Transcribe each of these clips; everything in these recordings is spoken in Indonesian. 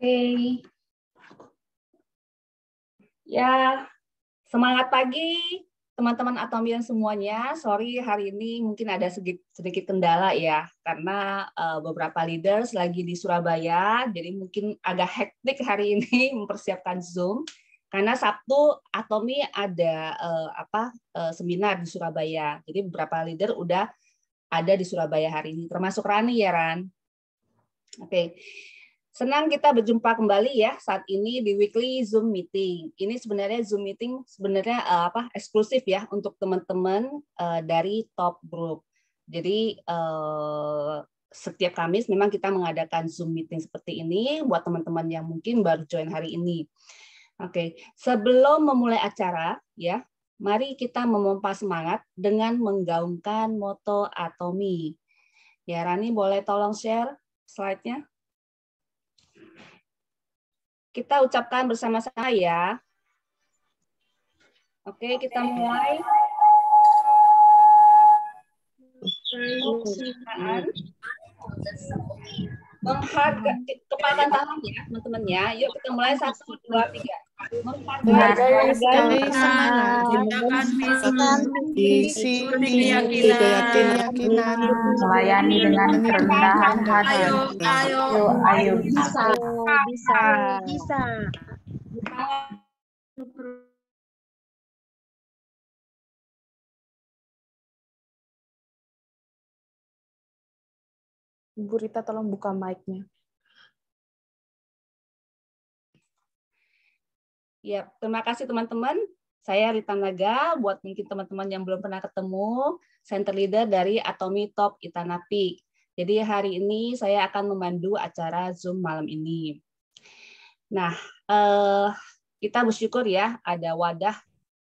okay. ya semangat pagi teman-teman Atomian semuanya. Sorry hari ini mungkin ada sedikit, sedikit kendala ya karena uh, beberapa leaders lagi di Surabaya, jadi mungkin agak hektik hari ini mempersiapkan Zoom karena Sabtu Atomi ada uh, apa uh, seminar di Surabaya. Jadi beberapa leader udah ada di Surabaya hari ini, termasuk Rani ya Ran. Oke. Okay. Senang kita berjumpa kembali ya saat ini di weekly Zoom meeting. Ini sebenarnya Zoom meeting sebenarnya eh, apa eksklusif ya untuk teman-teman eh, dari top group. Jadi uh, setiap Kamis memang kita mengadakan Zoom meeting seperti ini buat teman-teman yang mungkin baru join hari ini. Oke, sebelum memulai acara ya, mari kita memompa semangat dengan menggaungkan moto Atomi. Ya, Rani boleh tolong share slide-nya? Kita ucapkan bersama saya. ya. Oke, kita mulai. Okay menghargai kepalan tangan ya teman-teman ya yuk kita mulai satu dua tiga keyakinan melayani dengan kerendahan hati ayo ayo ayo bisa bisa bisa Bu Rita tolong buka mic-nya. Ya, terima kasih teman-teman. Saya Rita Naga, buat mungkin teman-teman yang belum pernah ketemu, Center Leader dari Atomi Top Itanapi. Jadi hari ini saya akan memandu acara Zoom malam ini. Nah, eh, kita bersyukur ya ada wadah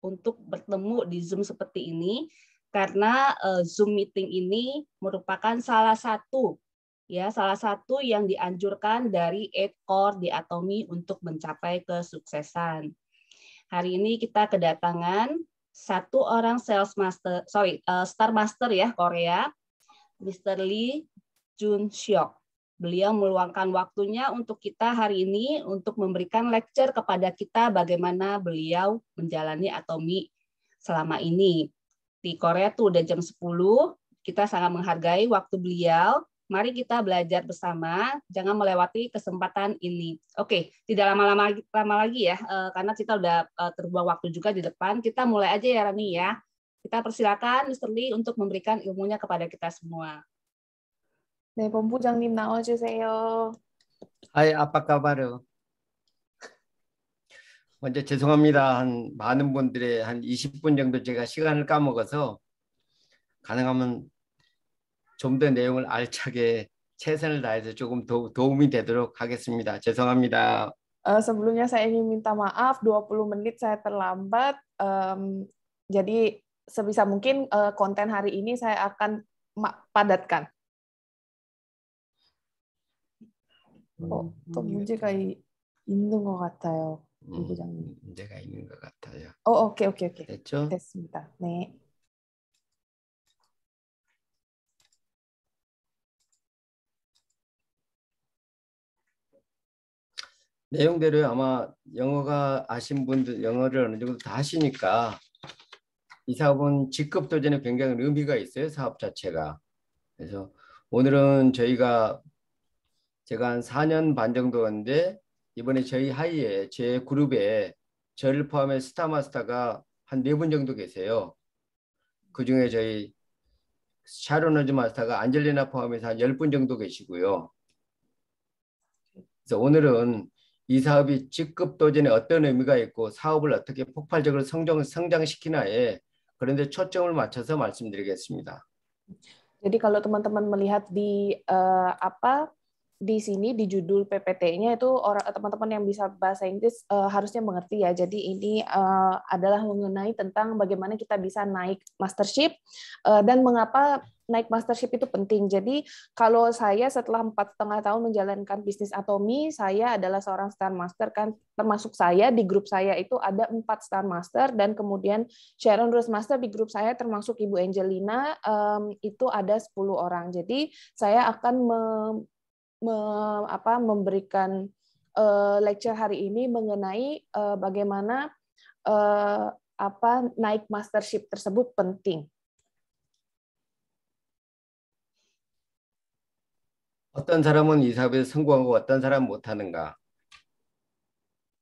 untuk bertemu di Zoom seperti ini, karena eh, Zoom meeting ini merupakan salah satu ya salah satu yang dianjurkan dari eight core di Atomi untuk mencapai kesuksesan. Hari ini kita kedatangan satu orang sales master, sorry, uh, star master ya Korea, Mr. Lee Jun Seok. Beliau meluangkan waktunya untuk kita hari ini untuk memberikan lecture kepada kita bagaimana beliau menjalani atomi selama ini. Di Korea tuh udah jam 10, kita sangat menghargai waktu beliau Mari kita belajar bersama, jangan melewati kesempatan ini. Oke, tidak lama-lama lama lagi ya, eh, karena kita udah eh, terbuang waktu juga di depan. Kita mulai aja ya Rani ya. Kita persilakan Mr. Lee untuk memberikan ilmunya kepada kita semua. 네, 본부장님 나와주세요. Hai, apa kabar? 먼저 죄송합니다. 한 많은 분들의 한 20분 정도 제가 시간을 까먹어서 가능하면 좀더 내용을 알차게 최선을 다해서 조금 도, 움이 되도록 하겠습니다. 죄송합니다. Uh, sebelumnya saya ingin minta maaf 20 menit saya terlambat. Um, jadi sebisa mungkin uh, konten hari ini saya akan padatkan. 어, 또 문제가 이, 있는 것 같아요, 음, 부장님. 문제가 있는 것 같아요. 어, 오케이, 오케이, 오케이. 됐죠? 됐습니다. 네. 내용대로 아마 영어가 아신 분들 영어를 어느 정도 다 하시니까 이 사업은 직급 도전에 굉장히 의미가 있어요 사업 자체가 그래서 오늘은 저희가 제가 한 4년 반 정도 했는데 이번에 저희 하이에 제 그룹에 저를 포함해 스타마스터가한 네 분 정도 계세요 그중에 저희 샤론너즈 마스터가 안젤리나 포함해서 한 10분 정도 계시고요 그래서 오늘은 이 사업이 직급 도전에 어떤 의미가 있고 사업을 어떻게 폭발적으로 성장, 성장시키나에 그런데 초점을 맞춰서 말씀드리겠습니다. Jadi kalau teman-teman melihat di uh, apa di sini di judul PPT-nya itu orang eh, teman-teman yang bisa bahasa Inggris uh, harusnya mengerti ya. Jadi ini uh, adalah mengenai tentang bagaimana kita bisa naik mastership uh, dan mengapa naik mastership itu penting. Jadi kalau saya setelah empat setengah tahun menjalankan bisnis Atomi, saya adalah seorang star master kan termasuk saya di grup saya itu ada empat star master dan kemudian Sharon Rose Master di grup saya termasuk Ibu Angelina itu ada 10 orang. Jadi saya akan me, me, apa, memberikan eh, lecture hari ini mengenai eh, bagaimana eh, apa naik mastership tersebut penting 어떤 사람은 이 사업에서 성공하고 어떤 사람은 못하는가?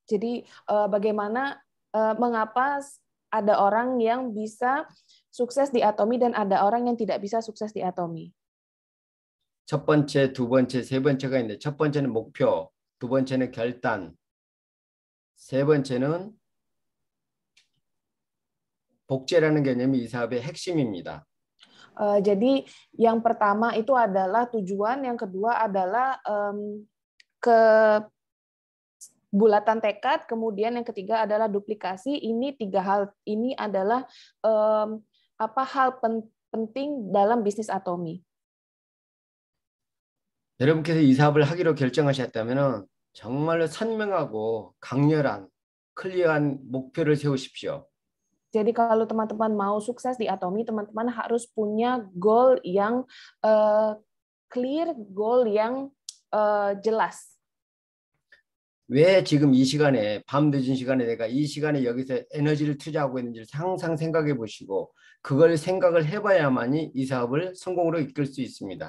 Jadi uh, bagaimana uh, mengapa ada orang yang bisa sukses di Atomi dan ada orang yang tidak bisa sukses di Atomi? 첫 번째, 두 번째, 세 번째가 있는데 첫 번째는 목표, 두 번째는 결단, 세 번째는 복제라는 개념이 이 사업의 핵심입니다. Eh, jadi yang pertama itu adalah tujuan, yang kedua adalah um, ke bulatan tekad, kemudian yang ketiga adalah duplikasi. Ini tiga hal ini adalah apa hal penting dalam bisnis atomi. 여러분께서 이 사업을 하기로 결정하셨다면 정말로 선명하고 강렬한 클리어한 목표를 세우십시오. Jadi kalau teman-teman mau sukses di Atomi, teman-teman harus punya goal yang uh, clear, goal yang uh, jelas. 왜 지금 이 시간에 밤 늦은 시간에 내가 이 시간에 여기서 에너지를 투자하고 있는지를 항상 생각해 보시고 그걸 생각을 해봐야만이 이 사업을 성공으로 이끌 수 있습니다.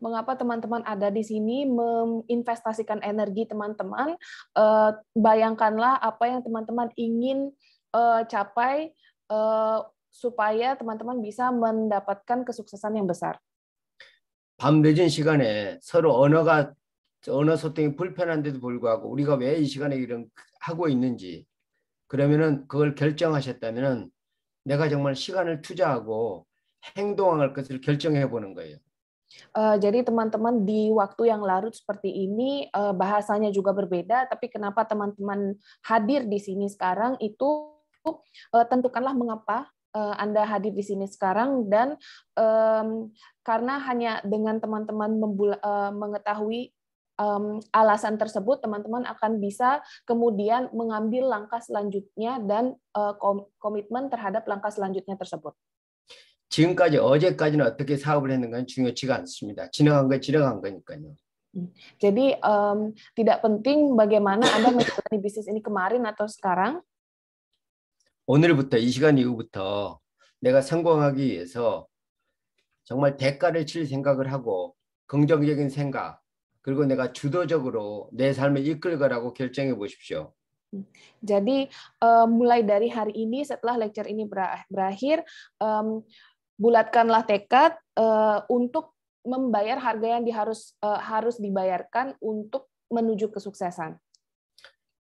mengapa teman-teman ada di sini menginvestasikan energi teman-teman. Uh, bayangkanlah apa yang teman-teman ingin uh, capai uh, supaya teman-teman bisa mendapatkan kesuksesan yang besar. 밤 늦은 시간에 서로 언어가 언어 소통이 불편한데도 불구하고 우리가 왜 시간에 이런 하고 있는지 그러면은 그걸 결정하셨다면은 내가 정말 시간을 투자하고 행동할 것을 결정해 보는 거예요. Uh, jadi teman-teman di waktu yang larut seperti ini uh, bahasanya juga berbeda, tapi kenapa teman-teman hadir di sini sekarang itu Eh, tentukanlah mengapa eh, Anda hadir di sini sekarang dan um, karena hanya dengan teman-teman uh, mengetahui um, alasan tersebut teman-teman akan bisa kemudian mengambil langkah selanjutnya dan uh, komitmen terhadap langkah selanjutnya tersebut. 지금까지 어제까지는 어떻게 사업을 했는가는 중요치가 않습니다. 지나간 거 지나간 거니까요. Jadi um, tidak penting bagaimana Anda menjalani bisnis ini kemarin atau sekarang. 오늘부터 이 시간 이후부터 내가 성공하기 위해서 정말 대가를 칠 생각을 하고 긍정적인 생각 그리고 내가 주도적으로 내 삶을 이끌 거라고 결정해 보십시오. Jadi uh, mulai dari hari ini setelah lecture ini berakhir um, bulatkanlah tekad uh, untuk membayar harga yang diharus uh, harus dibayarkan untuk menuju kesuksesan.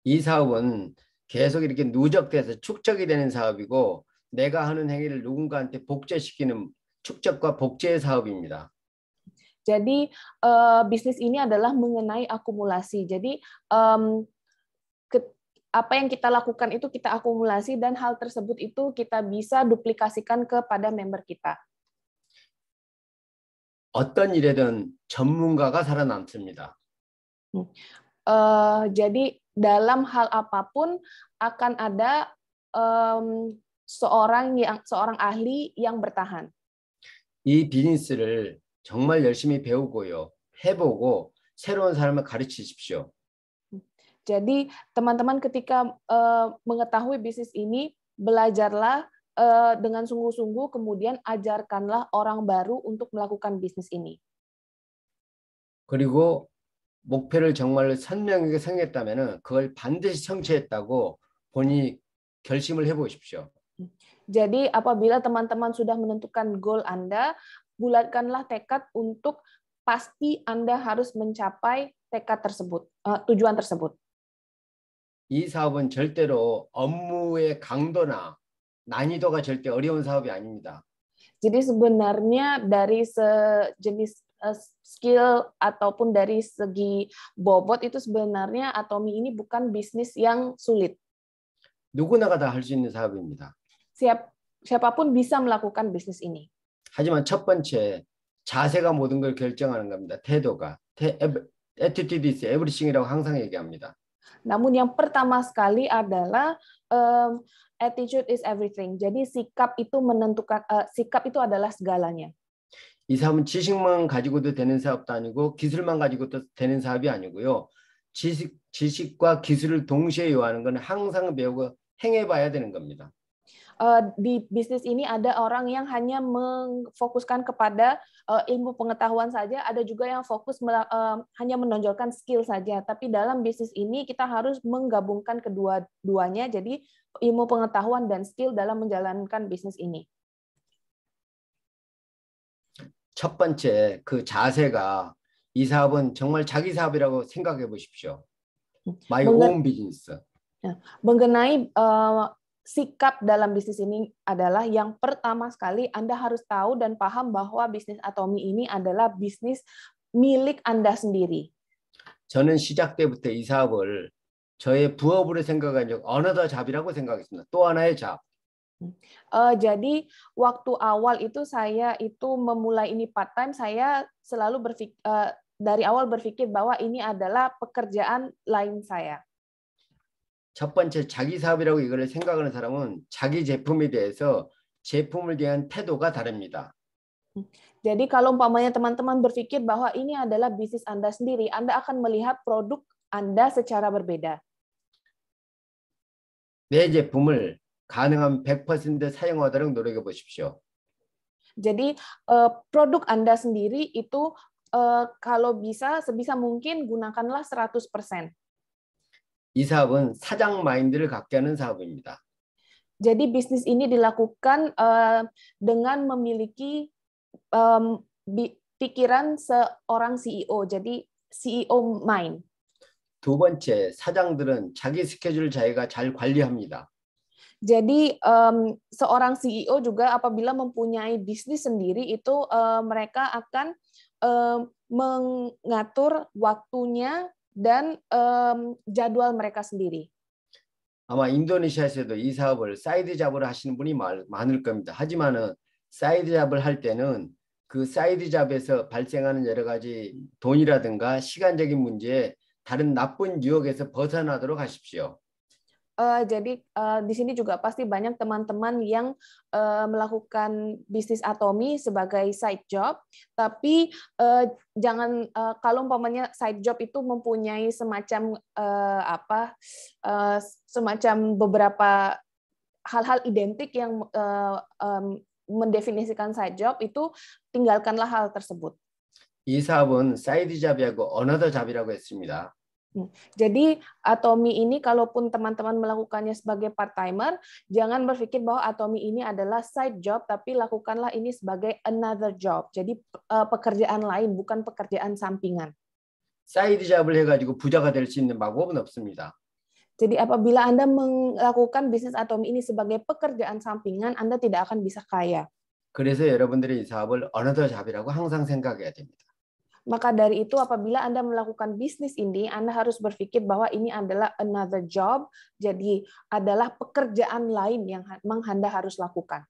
이 사업은 계속 이렇게 누적돼서 축적이 되는 사업이고 내가 하는 행위를 누군가한테 복제시키는 축적과 복제 사업입니다. Jadi uh, bisnis ini adalah mengenai akumulasi. Jadi um, ke, apa yang kita lakukan itu kita akumulasi dan hal tersebut itu kita bisa duplikasikan kepada member kita. 어떤 일에든 전문가가 살아남습니다. Uh, jadi dalam hal apapun akan ada um, seorang yang seorang ahli yang bertahan. 이 비즈니스를 정말 열심히 배우고요. 해보고 새로운 사람을 가르치십시오. Jadi teman-teman ketika uh, mengetahui bisnis ini belajarlah uh, dengan sungguh-sungguh kemudian ajarkanlah orang baru untuk melakukan bisnis ini. 그리고 목표를 정말로 선명하게 생겼다면 그걸 반드시 성취했다고 본인이 결심을 해보십시오. Jadi apabila teman-teman sudah menentukan goal Anda, bulatkanlah tekad untuk pasti Anda harus mencapai tekad tersebut, uh, tujuan tersebut. 이 사업은 절대로 업무의 강도나 난이도가 절대 어려운 사업이 아닙니다. Jadi sebenarnya dari sejenis Eh, skill ataupun dari segi bobot itu sebenarnya Atomi ini bukan bisnis yang sulit. 누구나가 있는 사업입니다. Siap, siapapun bisa melakukan bisnis ini. 하지만 첫 번째 자세가 모든 걸 결정하는 겁니다. 태도가 태, attitude everything이라고 항상 얘기합니다. Namun yang pertama sekali adalah um, attitude is everything. Jadi sikap itu menentukan uh, sikap itu adalah segalanya. 이 사업은 지식만 가지고도 되는 사업도 아니고 기술만 가지고도 되는 사업이 아니고요. 지식, 지식과 기술을 동시에 요하는 건 항상 배우고 행해봐야 되는 겁니다. Uh, di bisnis ini ada orang yang hanya memfokuskan kepada uh, ilmu pengetahuan saja, ada juga yang fokus uh, hanya menonjolkan skill saja. Tapi dalam bisnis ini kita harus menggabungkan kedua-duanya, jadi ilmu pengetahuan dan skill dalam menjalankan bisnis ini. 첫 번째 그 자세가 이 사업은 정말 자기 사업이라고 생각해 보십시오. My own business. Mengenai uh, sikap dalam bisnis ini adalah yang pertama sekali Anda harus tahu dan paham bahwa bisnis Atomi ini adalah bisnis milik Anda sendiri. 저는 시작 때부터 이 사업을 저의 부업으로 생각한 적 어느덧 잡이라고 생각했습니다. 또 하나의 잡. Uh, jadi waktu awal itu saya itu memulai ini part time saya selalu berpikir uh, eh, dari awal berpikir bahwa ini adalah pekerjaan lain saya. 첫 번째 자기 사업이라고 이걸 생각하는 사람은 자기 제품에 대해서 제품을 대한 태도가 다릅니다. Jadi kalau umpamanya teman-teman berpikir bahwa ini adalah bisnis Anda sendiri, Anda akan melihat produk Anda secara berbeda. 내 제품을 가능한 100% 사용하도록 노력해 보십시오. Jadi uh, produk Anda sendiri itu uh, kalau bisa sebisa mungkin gunakanlah 100%. 이 사업은 사장 마인드를 갖게 하는 사업입니다. Jadi bisnis ini dilakukan uh, dengan memiliki um, pikiran seorang CEO. Jadi CEO mind. 두 번째, 사장들은 자기 스케줄 자기가 잘 관리합니다. Jadi um, seorang CEO juga apabila mempunyai bisnis sendiri itu uh, mereka akan um, mengatur waktunya dan um, jadwal mereka sendiri. 아마 인도네시아에서도 이 사업을 사이드 잡으로 하시는 분이 많을 겁니다. 하지만은 사이드 잡을 할 때는 그 사이드 잡에서 발생하는 여러 가지 돈이라든가 시간적인 문제에 다른 나쁜 유혹에서 벗어나도록 하십시오. Uh, jadi uh, di sini juga pasti banyak teman-teman yang uh, melakukan bisnis atomi sebagai side job, tapi uh, jangan uh, kalau umpamanya side job itu mempunyai semacam uh, apa uh, semacam beberapa hal-hal identik yang uh, um, mendefinisikan side job itu tinggalkanlah hal tersebut. 이 사업은 사이드 잡이하고 어너더 잡이라고 했습니다. Hmm. Jadi atomi ini kalaupun teman-teman melakukannya sebagai part timer, jangan berpikir bahwa atomi ini adalah side job tapi lakukanlah ini sebagai another job. Jadi eh, pekerjaan lain bukan pekerjaan sampingan. Side job, 해 가지고 부자가 될수 있는 방법은 없습니다. Jadi apabila Anda melakukan bisnis atomi ini sebagai pekerjaan sampingan, Anda tidak akan bisa kaya. 그래서 여러분들이 이 사업을 another job이라고 항상 생각해야 됩니다. Maka dari itu, apabila Anda melakukan bisnis ini, Anda harus berpikir bahwa ini adalah another job, jadi adalah pekerjaan lain yang memang Anda harus lakukan.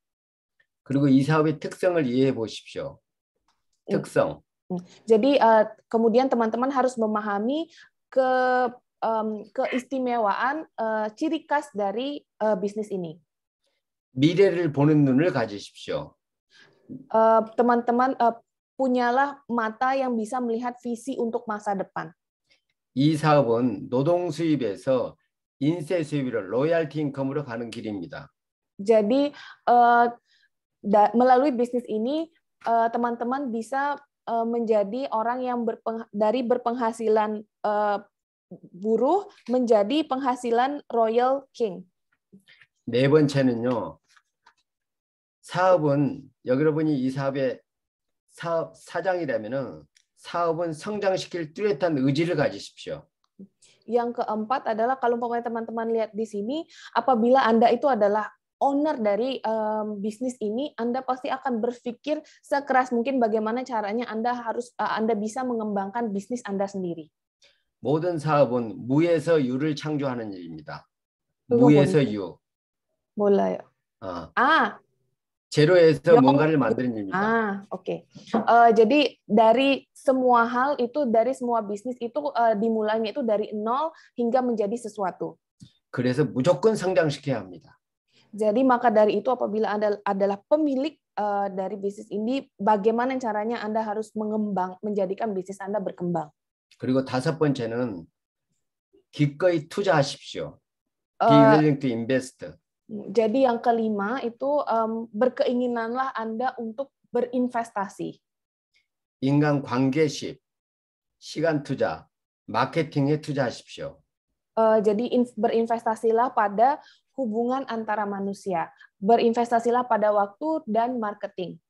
그리고 이 사업의 특성을 이해해 보십시오. 특성. Jadi eh, kemudian teman-teman harus memahami ke um, keistimewaan uh, ciri khas dari uh, bisnis ini. 미래를 보는 눈을 가지십시오. teman-teman uh, uh, punyalah mata yang bisa melihat visi untuk masa depan. 이 사업은 노동 수입에서 인세 수입으로 로열티 인컴으로 가는 길입니다. Jadi uh, da, melalui bisnis ini eh, teman-teman uh, bisa uh, menjadi orang yang berpeng, dari berpenghasilan uh, buruh menjadi penghasilan royal king. 네 번째는요. 사업은 여러분이 이 사업에 사업 사장이라면은 사업은 성장시킬 뚜렷한 의지를 가지십시오. Yang keempat adalah kalau p a k o n y a teman-teman lihat di sini, apabila Anda itu adalah owner dari um, bisnis ini, Anda pasti akan berpikir sekeras mungkin bagaimana caranya Anda harus uh, Anda bisa mengembangkan bisnis Anda sendiri. 모든 사업은 무에서 유를 창조하는 일입니다. 무에서 유. 몰라요. 아, 아 제로에서 영... 뭔가를 만드는 일입니다. 아, 오케이. Okay. Uh, jadi dari semua hal itu dari semua bisnis itu uh, dimulainya itu dari nol hingga menjadi sesuatu. 그래서 무조건 성장시켜야 합니다. Jadi maka dari itu apabila Anda adalah pemilik uh, dari bisnis ini bagaimana caranya Anda harus mengembang menjadikan bisnis Anda berkembang. 그리고 다섯 번째는 기꺼이 투자하십시오. Be willing to invest. Jadi yang kelima itu um, berkeinginanlah Anda untuk berinvestasi. 인간 관계식, 시간 투자, 마케팅에 투자하십시오. Uh, jadi berinvestasilah pada hubungan antara manusia. Berinvestasilah pada waktu dan marketing.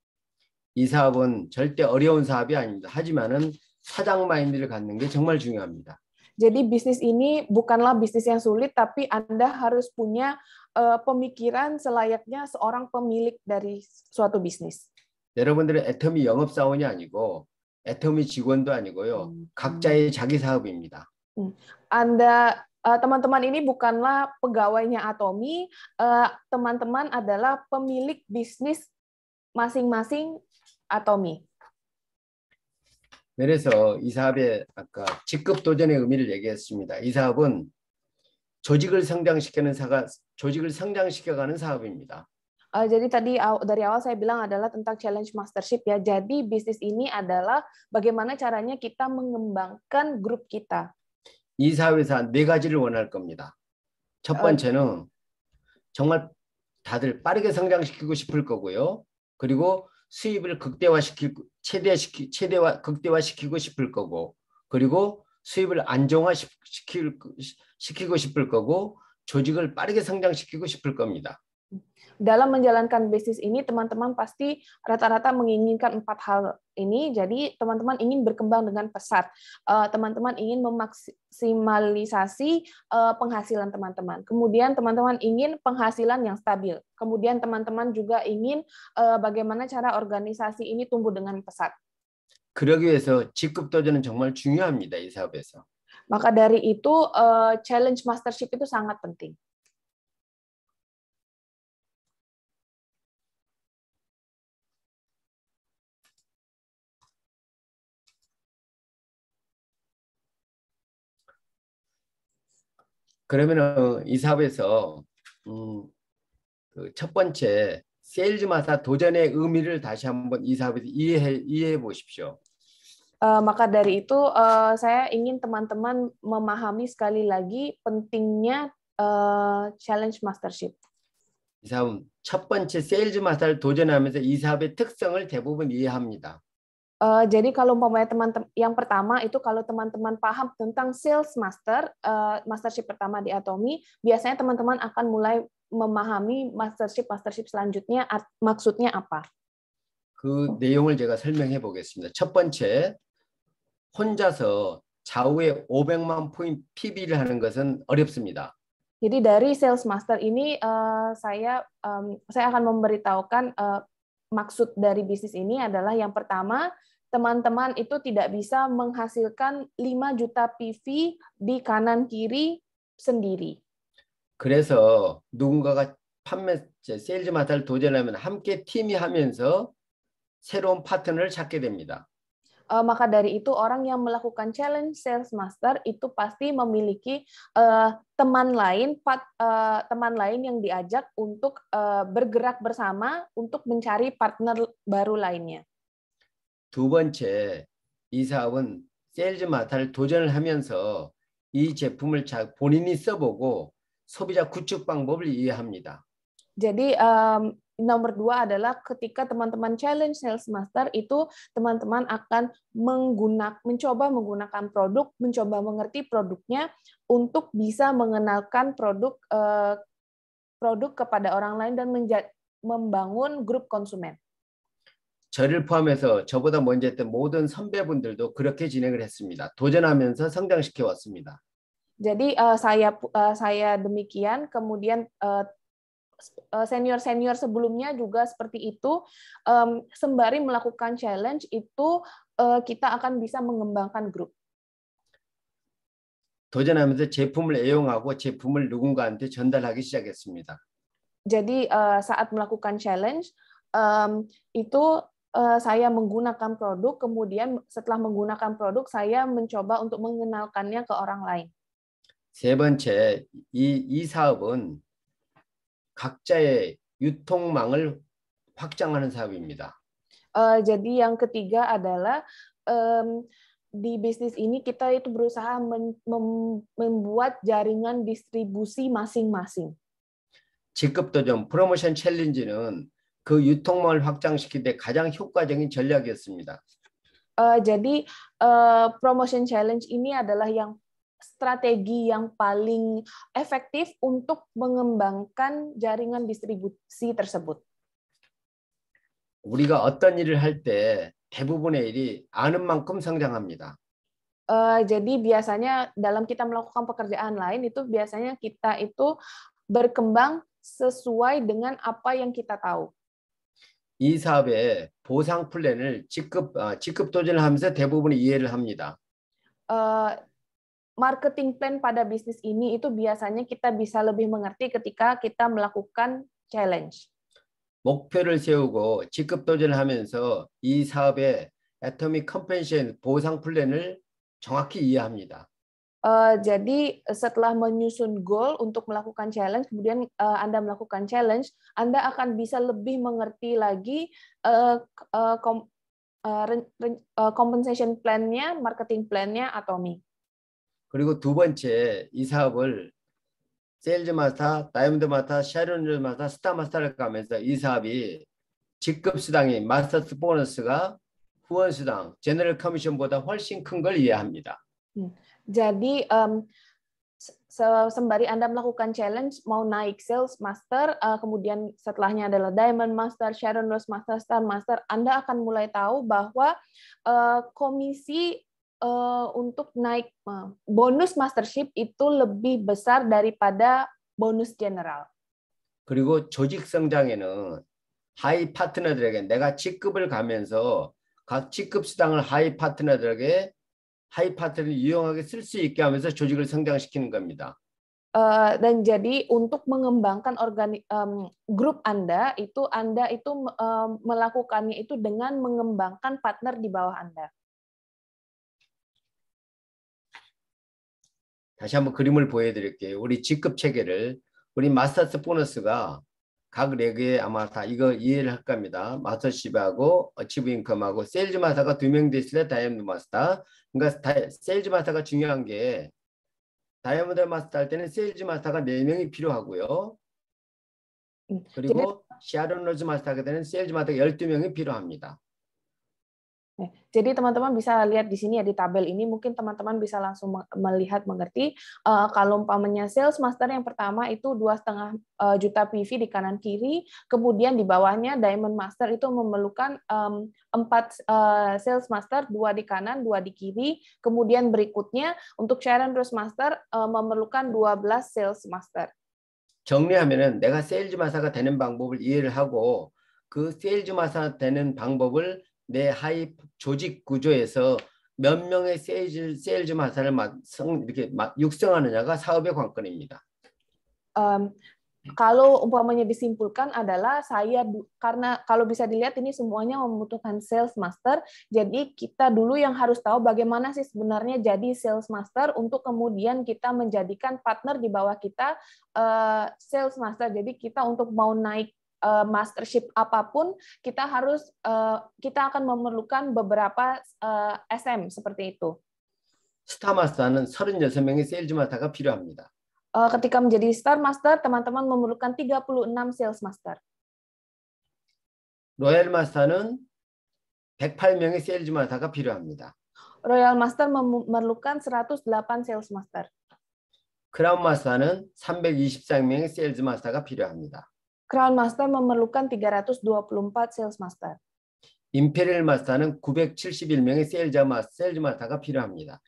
이 사업은 절대 어려운 사업이 아닙니다. 하지만은 사장 마인드를 갖는 게 정말 중요합니다. Jadi bisnis ini bukanlah bisnis yang sulit, tapi Anda harus punya Eh, pemikiran selayaknya seorang pemilik dari suatu bisnis. 여러분들은 애터미 영업 사원이 아니고 애터미 직원도 아니고요. 각자의 자기 사업입니다. Anda eh, teman-teman ini bukanlah pegawainya Atomi, eh, teman-teman adalah pemilik bisnis masing-masing Atomi. 그래서 이 사업의 아까 직급 도전의 의미를 얘기했습니다. 이 사업은 조직을 성장시키는 사가 조직을 성장시켜가는 사업입니다. Uh, jadi tadi dari awal saya bilang adalah tentang challenge mastership ya. Jadi bisnis ini adalah bagaimana caranya kita mengembangkan grup kita. 이 사회에서 네 가지를 원할 겁니다. 첫 번째는 정말 다들 빠르게 성장시키고 싶을 거고요. 그리고 수입을 극대화시키고 최대시키 최대화 극대화시키고 싶을 거고 그리고 수입을 안정화시키고 싶을 거고 조직을 빠르게 성장시키고 싶을 겁니다. Dalam menjalankan bisnis ini, teman-teman pasti rata-rata menginginkan empat hal ini. Jadi, teman-teman ingin berkembang dengan pesat. Eh, teman-teman ingin memaksimalisasi eh, penghasilan teman-teman. Kemudian, teman-teman ingin penghasilan yang stabil. Kemudian, teman-teman juga ingin eh, bagaimana cara organisasi ini tumbuh dengan pesat. 그러기 위해서 직급 도전은 정말 중요합니다. 이 사업에서. Maka dari itu uh, challenge mastership itu sangat penting. 그러면 이 사업에서 음, 그첫 번째 세일즈 마사 도전의 의미를 다시 한번 이 사업에서 이해해, 이해해 보십시오. Uh, maka dari itu uh, saya ingin teman-teman memahami sekali lagi pentingnya uh, challenge mastership. 이첫 번째 세일즈 마스터를 도전하면서 이 사업의 특성을 대부분 이해합니다. Uh, jadi kalau umpamanya teman-teman yang pertama itu kalau teman-teman paham tentang sales master uh, mastership pertama di Atomi, biasanya teman-teman akan mulai memahami mastership mastership selanjutnya maksudnya apa. 그 내용을 제가 설명해 보겠습니다. 첫 번째 혼자서 좌우에 500만 포인 PB를 하는 것은 어렵습니다. Jadi dari sales master ini uh, saya um, saya akan memberitahukan uh, maksud dari bisnis ini adalah yang pertama teman-teman itu tidak bisa menghasilkan 5 juta PV di kanan kiri sendiri. 그래서 누군가가 판매 세일즈 마스터를 도전하면 함께 팀이 하면서 새로운 파트너를 찾게 됩니다. Uh, maka dari itu orang yang melakukan challenge sales master itu pasti memiliki uh, teman lain, part, uh, eh, teman lain yang diajak untuk uh, bergerak bersama untuk mencari partner baru lainnya. 두 번째, 이 사업은 셀즈 마타를 도전을 하면서 이 제품을 자, 본인이 써보고 소비자 구축 방법을 이해합니다. Jadi um, nomor dua adalah ketika teman-teman challenge sales master itu teman-teman akan menggunakan mencoba menggunakan produk, mencoba mengerti produknya untuk bisa mengenalkan produk eh, produk kepada orang lain dan membangun grup konsumen. 저를 포함해서 저보다 먼저 했던 모든 선배분들도 그렇게 진행을 했습니다. 도전하면서 성장시켜 왔습니다. Jadi uh, saya uh, saya demikian kemudian uh, Eh, senior-senior sebelumnya juga seperti itu. sembari melakukan challenge itu eh, kita akan bisa mengembangkan grup. 도전하면서 제품을 애용하고 제품을 누군가한테 전달하기 시작했습니다. Jadi eh, saat melakukan challenge itu saya menggunakan produk, kemudian setelah menggunakan produk saya mencoba untuk mengenalkannya ke orang lain. 세 번째, 이이 사업은 각자의 유통망을 확장하는 사업입니다. Uh, jadi yang ketiga adalah um, di bisnis ini kita itu berusaha men, mem, membuat jaringan distribusi masing-masing. 직급 도전 프로모션 챌린지는 그 유통망을 확장시키는데 가장 효과적인 전략이었습니다. Uh, jadi uh, promotion challenge ini adalah yang strategi yang paling efektif untuk mengembangkan jaringan distribusi tersebut? 우리가 어떤 일을 할 때 대부분의 일이 아는 만큼 성장합니다. Uh, jadi biasanya dalam kita melakukan pekerjaan lain itu biasanya kita itu berkembang sesuai dengan apa yang kita tahu. 이 사업의 보상 플랜을 직급 직급 도전을 하면서 대부분 이해를 합니다. Uh, marketing plan pada bisnis ini itu biasanya kita bisa lebih mengerti ketika kita melakukan challenge. 목표를 세우고 직급 도전하면서 이 사업의 애터미 컴펜션 보상 플랜을 정확히 이해합니다. Uh, jadi setelah menyusun goal untuk melakukan challenge, kemudian uh, Anda melakukan challenge, Anda akan bisa lebih mengerti lagi uh, uh, kom, uh, uh, compensation plan-nya, marketing plan-nya Atomi. 그리고 두 번째 이 사업을 세일즈 마스터, 다이아몬드 마스터, 샤론즈 마스터, 스타 마스터를 가면서 이 사업이 직급 수당인 마스터스 보너스가 후원 수당, 제너럴 커미션보다 훨씬 큰 걸 이해합니다. 음, jadi um, sembari Anda melakukan challenge mau naik sales master, uh, kemudian setelahnya adalah diamond master, Sharon Rose master, star master, Anda akan mulai tahu bahwa uh, komisi uh, untuk naik uh, bonus mastership itu lebih besar daripada bonus general. 그리고 조직 성장에는 하이 파트너들에게 내가 직급을 가면서 각 직급 수당을 하이 파트너들에게 하이 파트를 유용하게 쓸 수 있게 하면서 조직을 성장시키는 겁니다. Uh, dan jadi untuk mengembangkan organi, um, grup Anda itu Anda itu um, melakukannya itu dengan mengembangkan partner di bawah Anda. 다시 한번 그림을 보여드릴게요. 우리 직급 체계를 우리 마스터스 보너스가 각 레그에 아마 다 이거 이해를 할 겁니다. 마스터십하고 어치브 인컴하고 세일즈 마사가 두명 됐을 때 다이아몬드 마스터. 그러니까 세일즈 마사가 중요한 게 다이아몬드 마스터 할 때는 세일즈 마스터가 네 명이 필요하고요. 그리고 네. 샤론 로즈 마스터 하게 되는 세일즈 마스터가 열두 명이 필요합니다. Jadi teman-teman bisa lihat di sini ya di tabel ini mungkin teman-teman bisa langsung melihat mengerti uh, kalau umpamanya sales master yang pertama itu dua setengah eh, juta PV di kanan kiri, kemudian di bawahnya diamond master itu memerlukan empat um, uh, sales master dua di kanan dua di kiri, kemudian berikutnya untuk Sharon Rose master uh, memerlukan 12 sales master. 정리하면은 내가 세일즈 마사가 되는 방법을 이해를 하고 그 세일즈 마사 되는 방법을 내 하이 조직 구조에서 몇 명의 세일즈, 세일즈 마사를 성, 이렇게 육성하느냐가 사업의 관건입니다. Um, kalau umpamanya disimpulkan adalah saya karena kalau bisa dilihat ini semuanya membutuhkan sales master. Jadi kita dulu yang harus tahu bagaimana sih sebenarnya jadi sales master untuk kemudian kita menjadikan partner di bawah kita uh, sales master. Jadi kita untuk mau naik uh, mastership apapun kita harus uh, kita akan memerlukan beberapa uh, eh, SM seperti itu. Star master는 36명의 sales master가 필요합니다. Uh, ketika menjadi star master, teman-teman memerlukan 36 sales master. Royal master는 108명의 sales master가 필요합니다. Royal Master memerlukan 108 sales master. Crown master는 323명의 sales master가 필요합니다. Crown Master memerlukan 324 Sales Master. 임페리얼 마스터는 971명의 세일자 마, 세일즈 마스터가 필요합니다.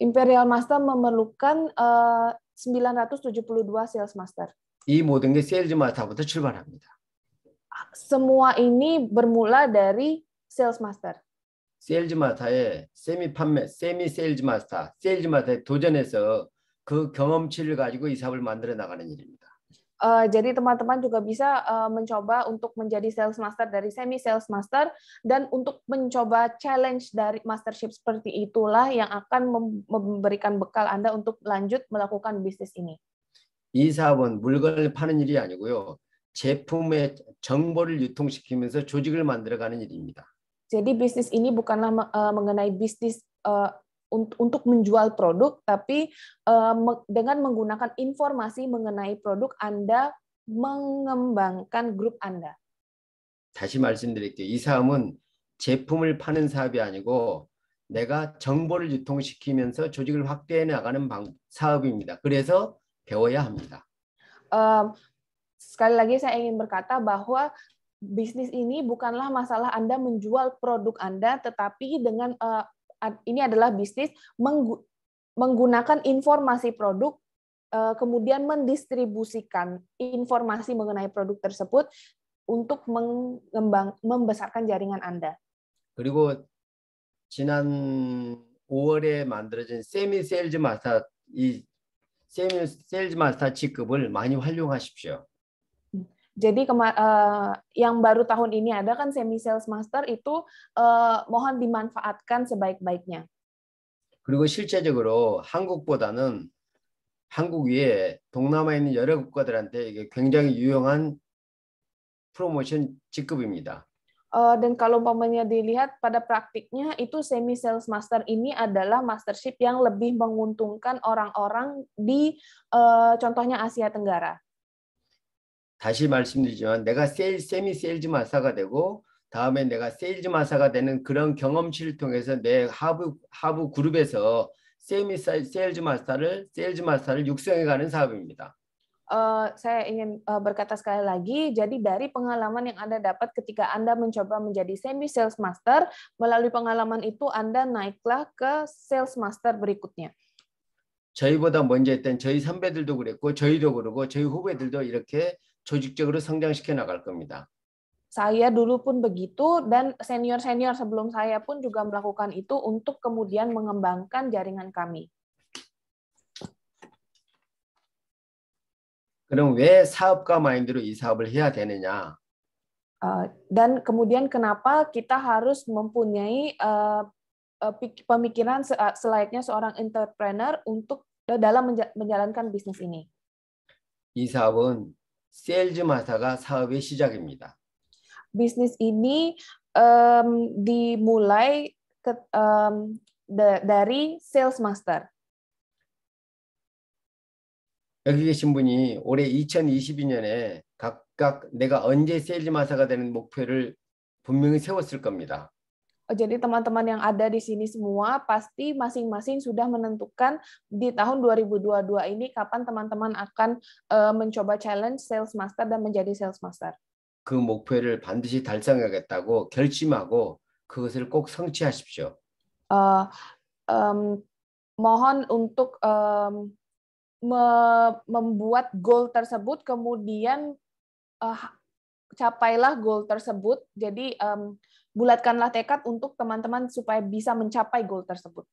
Imperial Master memerlukan uh, 972 Sales Master. 이 모든 게 세일즈 마스터부터 출발합니다. Semua ini bermula dari Sales Master. 세일즈 마스터의 세미 판매, 세미 세일즈 마스터, 세일즈 마스터에 도전해서 그 경험치를 가지고 이 사업을 만들어 나가는 일입니다. Uh, jadi teman-teman juga bisa uh, mencoba untuk menjadi sales master dari semi sales master dan untuk mencoba challenge dari mastership seperti itulah yang akan memberikan bekal Anda untuk lanjut melakukan bisnis ini. 이 사업은 물건을 파는 일이 아니고요. 제품의 정보를 유통시키면서 조직을 만들어가는 일입니다. Jadi bisnis ini bukanlah mengenai bisnis uh, untuk menjual produk, tapi eh, dengan menggunakan informasi mengenai produk Anda mengembangkan grup Anda. 다시 말씀드릴게요. 이 사업은 제품을 파는 사업이 아니고 내가 정보를 유통시키면서 조직을 확대해 나가는 방, 사업입니다. 그래서 배워야 합니다. Um, sekali lagi saya ingin berkata bahwa bisnis ini bukanlah masalah Anda menjual produk Anda, tetapi dengan uh, ini adalah bisnis menggunakan informasi produk eh, kemudian mendistribusikan informasi mengenai produk tersebut untuk mengembang membesarkan jaringan Anda. 그리고 지난 5월에 만들어진 세미 셀즈 마스터 이 세미 셀즈 마스터 직급을 많이 활용하십시오. Jadi kema- uh, yang baru tahun ini ada kan semi sales master itu uh, mohon dimanfaatkan sebaik-baiknya. 그리고 실제적으로 한국보다는 한국 위에 동남아에 있는 여러 국가들한테 이게 굉장히 유용한 프로모션 직급입니다. Uh, dan kalau umpamanya dilihat pada praktiknya itu semi sales master ini adalah mastership yang lebih menguntungkan orang-orang di uh, contohnya Asia Tenggara. 다시 말씀드리지만 내가 세일, 세미 세일즈 마사가 되고 다음에 내가 세일즈 마사가 되는 그런 경험치를 통해서 내 하부 하부 그룹에서 세미 세일즈 마사를 세일즈 마사를 육성해 가는 사업입니다. Uh, saya ingin uh, berkata sekali lagi, jadi dari pengalaman yang Anda dapat ketika Anda mencoba menjadi semi sales master, melalui pengalaman itu Anda naiklah ke sales master berikutnya. 저희보다 먼저 했던 저희 선배들도 그랬고 저희도 그러고 저희 후배들도 이렇게 조직적으로 성장시켜 나갈 겁니다. Saya dulu pun begitu dan senior-senior sebelum saya pun juga melakukan itu untuk kemudian mengembangkan jaringan kami. 그럼 왜 사업가 마인드로 이 사업을 해야 되느냐? Uh, dan kemudian kenapa kita harus mempunyai uh, pemikiran selayaknya seorang entrepreneur untuk dalam menjalankan bisnis ini? 이 사업은 세일즈 마사가 사업의 시작입니다. Bisnis ini um, dimulai ke, um, da, dari sales master. 여기 계신 분이 올해 2022년에 각각 내가 언제 세즈 마사가 되는 목표를 분명히 세웠을 겁니다. Oh, jadi teman-teman yang ada di sini semua pasti masing-masing sudah menentukan di tahun 2022 ini kapan teman-teman akan uh, mencoba challenge sales master dan menjadi sales master. 그 목표를 반드시 달성하겠다고 결심하고 그것을 꼭 성취하십시오. Uh, um, mohon untuk um, me membuat goal tersebut kemudian uh, capailah goal tersebut. Jadi um, bulatkanlah tekad untuk teman-teman supaya bisa mencapai goal tersebut.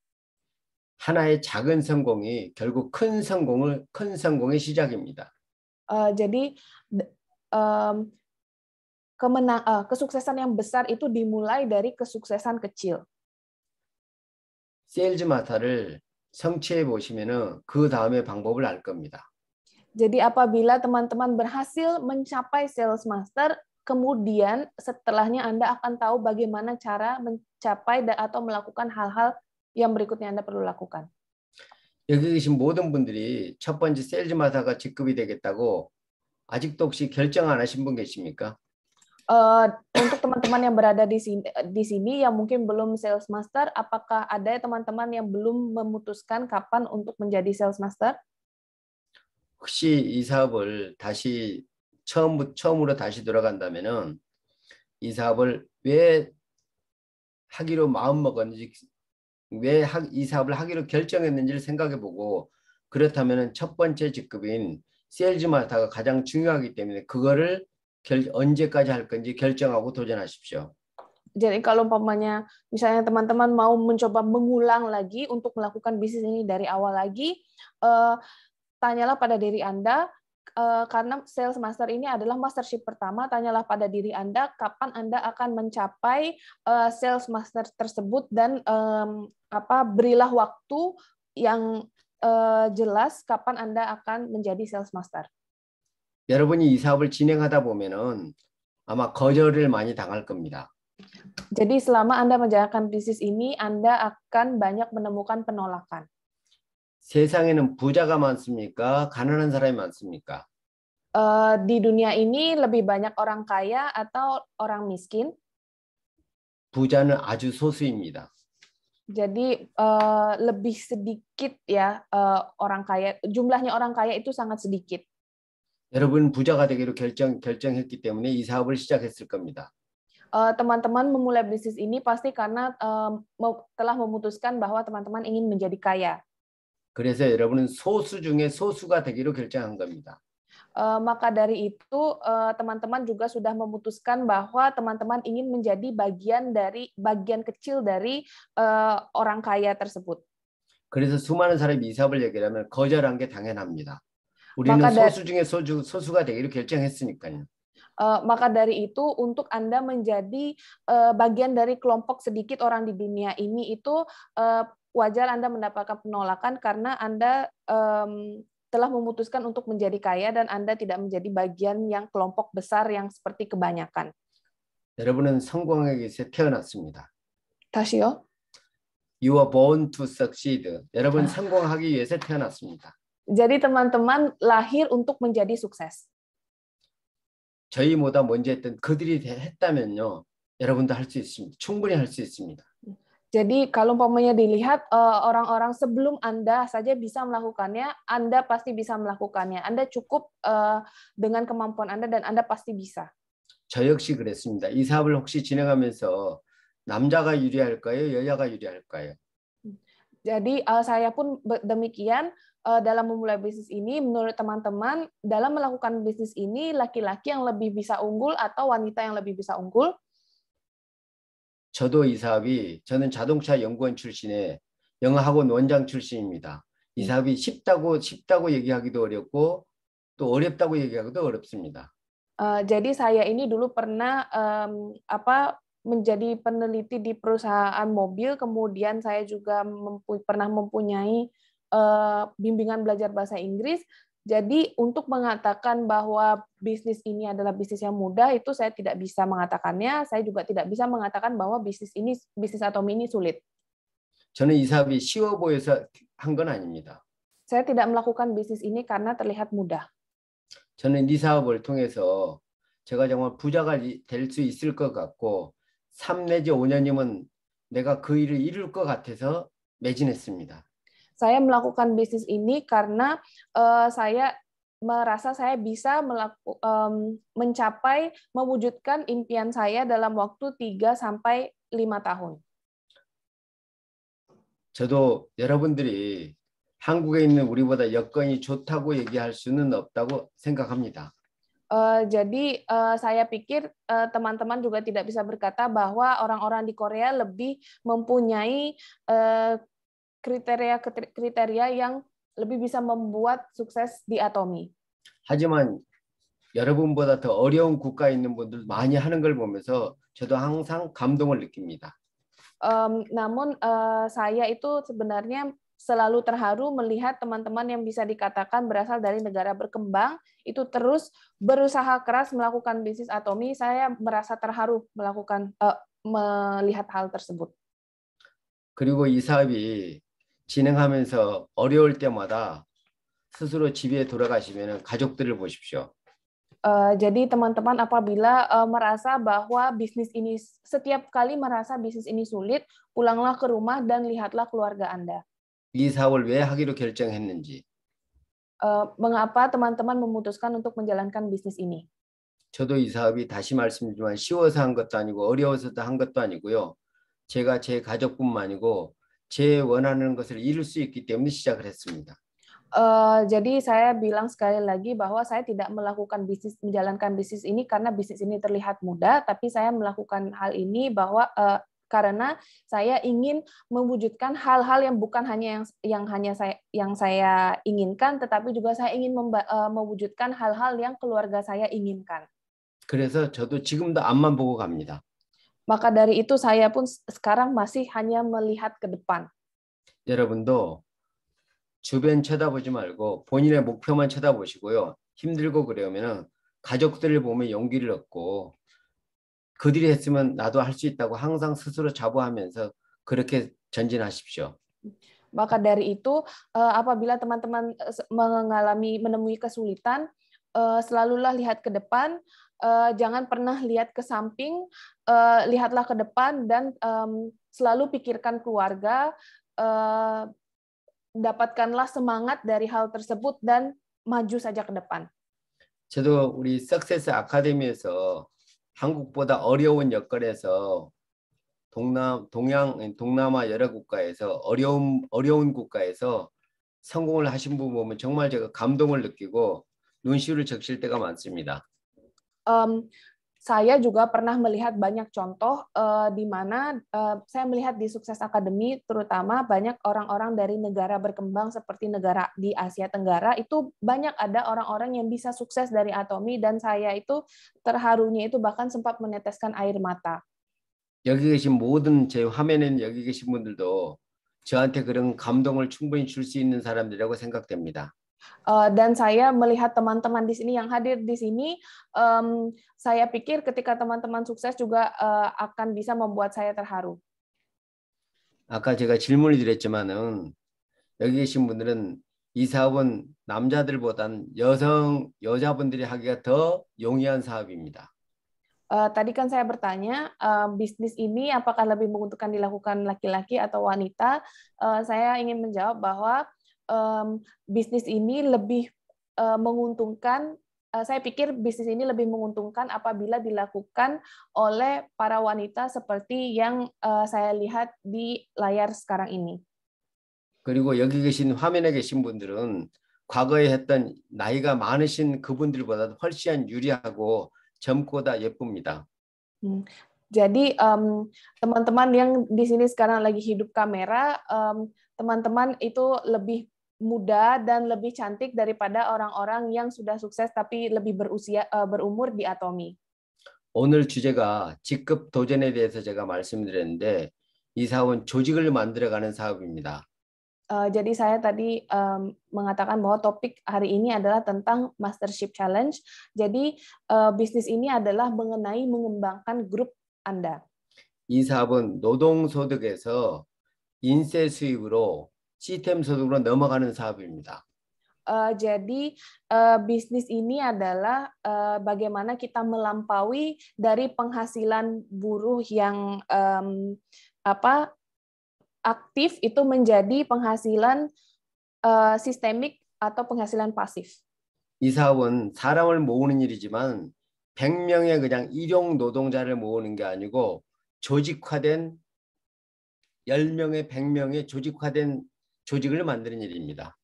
하나의 작은 성공이 결국 큰 성공을 큰 성공의 시작입니다. Uh, jadi um, kemenang uh, kesuksesan yang besar itu dimulai dari kesuksesan kecil. master를 성취해 보시면은 그 다음의 방법을 알 겁니다. Jadi apabila teman-teman berhasil mencapai sales master, kemudian setelahnya Anda akan tahu bagaimana cara mencapai atau melakukan hal-hal yang berikutnya Anda perlu lakukan. 여기 계신 모든 분들이 첫 번째 셀즈마사가 직급이 되겠다고 아직도 혹시 결정 안 하신 분 계십니까? Uh, untuk teman-teman yang berada di sini, di sini yang mungkin belum sales master, apakah ada teman-teman yang belum memutuskan kapan untuk menjadi sales master? 혹시 이 사업을 다시 처음, 처음으로 다시 돌아간다면은 이 사업을 왜 하기로 마음먹었는지 왜 이 사업을 하기로 결정했는지를 생각해보고 그렇다면 첫 번째 직급인 세일즈마타가 가장 중요하기 때문에 그거를 결, 언제까지 할 건지 결정하고 도전하십시오. Jadi kalau umpamanya misalnya teman-teman mau mencoba mengulang lagi untuk melakukan bisnis ini dari awal lagi, uh, tanyalah pada diri Anda Eh, karena sales master ini adalah mastership pertama, tanyalah pada diri Anda kapan Anda akan mencapai eh, sales master tersebut dan apa berilah waktu yang eh, jelas kapan Anda akan menjadi sales master. 여러분이 이 사업을 진행하다 보면은 아마 거절을 많이 당할 겁니다. Jadi selama Anda menjalankan bisnis ini, Anda akan banyak menemukan penolakan. 세상에는 부자가 많습니까? 가난한 사람이 많습니까? Uh, di dunia ini lebih banyak orang kaya atau orang miskin? 부자는 아주 소수입니다. Jadi uh, lebih sedikit ya uh, orang kaya. Jumlahnya orang kaya itu sangat sedikit. 여러분 부자가 되기로 결정 결정했기 때문에 이 사업을 시작했을 겁니다. teman-teman uh, memulai bisnis ini pasti karena uh, telah memutuskan bahwa teman-teman ingin menjadi kaya. 그래서 여러분은 소수 중에 소수가 되기로 결정한 겁니다. Uh, maka dari itu teman-teman uh, juga sudah memutuskan bahwa teman-teman ingin menjadi bagian dari bagian kecil dari uh, orang kaya tersebut. 그래서 수많은 사람이 이 사업을 얘기하면 거절한 게 당연합니다. 우리는 maka 소수 중에 소수 소수가 되기로 결정했으니까요. Uh, maka dari itu untuk Anda menjadi uh, bagian dari kelompok sedikit orang di dunia ini itu uh, wajar Anda mendapatkan penolakan karena Anda um, telah memutuskan untuk menjadi kaya dan Anda tidak menjadi bagian yang kelompok besar yang seperti kebanyakan. 여러분은 성공에게서 태어났습니다. 다시요. You are born to succeed. 여러분 성공하기 위해서 태어났습니다. Jadi teman-teman lahir untuk menjadi sukses. 저희보다 먼저 했던 그들이 했다면요. 여러분도 할 수 있습니다. 충분히 할 수 있습니다. Jadi kalau umpamanya dilihat eh, orang-orang sebelum Anda saja bisa melakukannya, Anda pasti bisa melakukannya. Anda cukup eh, dengan kemampuan Anda dan Anda pasti bisa. 저 역시 그랬습니다. 이 사업을 혹시 진행하면서 남자가 유리할까요? 여자가 유리할까요? Jadi eh, saya pun demikian dalam memulai bisnis ini menurut teman-teman dalam melakukan bisnis ini laki-laki yang lebih bisa unggul atau wanita yang lebih bisa unggul? 저도 이 사업이 저는 자동차 연구원 출신에 영어학원 원장 출신입니다. 이 사업이 쉽다고 쉽다고 얘기하기도 어렵고 또 어렵다고 얘기하기도 어렵습니다. Uh, jadi saya ini dulu pernah um, apa menjadi peneliti di perusahaan mobil, kemudian saya juga mempu pernah mempunyai uh, bimbingan belajar bahasa Inggris. Jadi untuk mengatakan bahwa bisnis ini adalah bisnis yang mudah itu saya tidak bisa mengatakannya. Saya juga tidak bisa mengatakan bahwa bisnis ini bisnis a t o mini sulit. 저는 이 사업이 쉬워 보여서 한건 아닙니다. saya tidak melakukan bisnis ini karena terlihat mudah. 저는 이 사업을 통해서 제가 정말 부자가 될수 있을 것 같고 3 내지 5년이면 내가 그 일을 이룰 것 같아서 매진했습니다. Saya melakukan bisnis ini karena uh, saya merasa saya bisa melaku, um, mencapai mewujudkan impian saya dalam waktu 3 sampai 5 tahun. 저도 여러분들이 한국에 있는 우리보다 여건이 좋다고 얘기할 수는 없다고 생각합니다. Uh, jadi uh, saya pikir teman-teman uh, juga tidak bisa berkata bahwa orang-orang di Korea lebih mempunyai uh, kriteria kriteria yang lebih bisa membuat sukses di Atomi. 하지만 여러분보다 더 어려운 국가에 있는 분들 많이 하는 걸 보면서 저도 항상 감동을 느낍니다. Um, namun uh, saya itu sebenarnya selalu terharu melihat teman-teman yang bisa dikatakan berasal dari negara berkembang itu terus berusaha keras melakukan bisnis atomi. Saya merasa terharu melakukan uh, melihat hal tersebut. 그리고 이 사업이 진행하면서 어려울 때마다 스스로 집에 돌아가시면 가족들을 보십시오. Uh, jadi teman-teman apabila uh, merasa bahwa bisnis ini setiap kali merasa bisnis ini sulit, pulanglah ke rumah dan lihatlah keluarga Anda. 이 사업을 왜 하기로 결정했는지. Uh, mengapa teman-teman memutuskan untuk menjalankan bisnis ini? 저도 이 사업이 다시 말씀드리지만 쉬워서 한 것도 아니고 어려워서도 한 것도 아니고요. 제가 제 가족뿐만 아니고 제 원하는 것을 이룰 수 있기 때문에 시작을 했습니다. Uh, jadi saya bilang sekali lagi bahwa saya tidak melakukan bisnis menjalankan bisnis ini karena bisnis ini terlihat mudah, tapi saya melakukan hal ini bahwa uh, karena saya ingin mewujudkan hal-hal yang bukan hanya yang yang hanya saya yang saya inginkan, tetapi juga saya ingin memba, uh, mewujudkan hal-hal yang keluarga saya inginkan. 그래서 저도 지금도 앞만 보고 갑니다. Maka dari itu saya pun sekarang masih hanya melihat ke depan. 여러분도 주변 쳐다보지 말고 본인의 목표만 쳐다보시고요. 힘들고 그러면은 가족들을 보면 용기를 얻고 그들이 했으면 나도 할 수 있다고 항상 스스로 자부하면서 그렇게 전진하십시오. Maka dari itu apabila teman-teman mengalami menemui kesulitan selalulah lihat ke depan uh, jangan pernah lihat ke samping, uh, lihatlah ke depan dan um, selalu pikirkan keluarga, uh, dapatkanlah semangat dari hal tersebut dan maju saja ke depan. 저도 우리 석세스 아카데미에서 한국보다 어려운 여건에서 동남 동양 동남아 여러 국가에서 어려운 어려운 국가에서 성공을 하신 분 보면 정말 제가 감동을 느끼고 눈시울을 적실 때가 많습니다. um, saya juga pernah melihat banyak contoh uh, di mana uh, saya melihat di sukses akademi terutama banyak orang-orang dari negara berkembang seperti negara di Asia Tenggara itu banyak ada orang-orang yang bisa sukses dari Atomi dan saya itu terharunya itu bahkan sempat meneteskan air mata. 여기 계신 모든 제 화면에 여기 계신 분들도 저한테 그런 감동을 충분히 줄 있는 사람들이라고 생각됩니다. Eh, dan saya melihat teman-teman di sini yang hadir di sini, um, saya pikir ketika teman-teman sukses juga eh, akan bisa membuat saya terharu. 아까 제가 질문을 드렸지만은 여기 계신 분들은 이 사업은 남자들보단 여성 여자분들이 하기가 더 용이한 사업입니다. Uh, tadi kan saya bertanya uh, bisnis ini apakah lebih menguntungkan dilakukan laki-laki atau wanita? Uh, saya ingin menjawab bahwa um, bisnis ini lebih uh, menguntungkan eh, saya pikir bisnis ini lebih menguntungkan apabila dilakukan oleh para wanita seperti yang eh, saya lihat di layar sekarang ini. 그리고 여기 계신 화면에 계신 분들은 과거에 했던 나이가 많으신 그분들보다도 훨씬 유리하고 젊고 다 예쁩니다. 음. Jadi um, teman-teman yang di sini sekarang lagi hidup kamera, um, teman-teman itu lebih muda dan lebih cantik daripada orang-orang yang sudah sukses tapi lebih berusia uh, berumur di Atomi. 오늘 주제가 직급 도전에 대해서 제가 말씀드렸는데 이 사업은 조직을 만들어가는 사업입니다. Uh, jadi saya tadi um, mengatakan bahwa topik hari ini adalah tentang mastership challenge. Jadi uh, bisnis ini adalah mengenai mengembangkan grup Anda. 이 사업은 노동 소득에서 인세 수입으로 시스템 소득으로 넘어가는 사업입니다. Uh, jadi uh, bisnis ini adalah uh, bagaimana kita melampaui dari penghasilan buruh yang um, apa aktif itu menjadi penghasilan uh, sistemik atau penghasilan pasif. 이 사업은 사람을 모으는 일이지만 100명의 그냥 일용 노동자를 모으는 게 아니고 조직화된 10명의 100명의 조직화된 조직을 만드는 일입니다.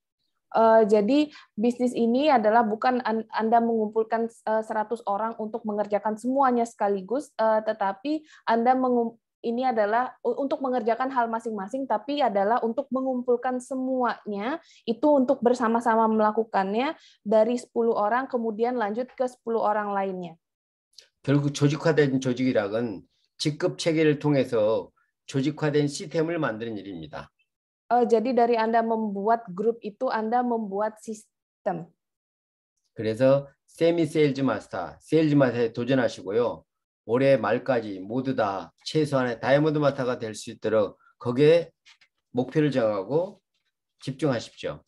Uh, jadi bisnis ini adalah bukan an, Anda mengumpulkan uh, 100 orang untuk mengerjakan semuanya sekaligus, uh, tetapi Anda ini adalah untuk mengerjakan hal masing-masing, tapi adalah untuk mengumpulkan semuanya, itu untuk bersama-sama melakukannya dari 10 orang, kemudian lanjut ke 10 orang lainnya. 결국 조직화된 조직이라 직급 체계를 통해서 조직화된 시스템을 만드는 일입니다. 어, jadi dari Anda membuat grup itu Anda membuat sistem. 그래서 세미 세일즈 마스터, 세일즈 마스터에 도전하시고요. 올해 말까지 모두 다 최소한의 다이아몬드 마스터가 될 수 있도록 거기에 목표를 정하고 집중하십시오.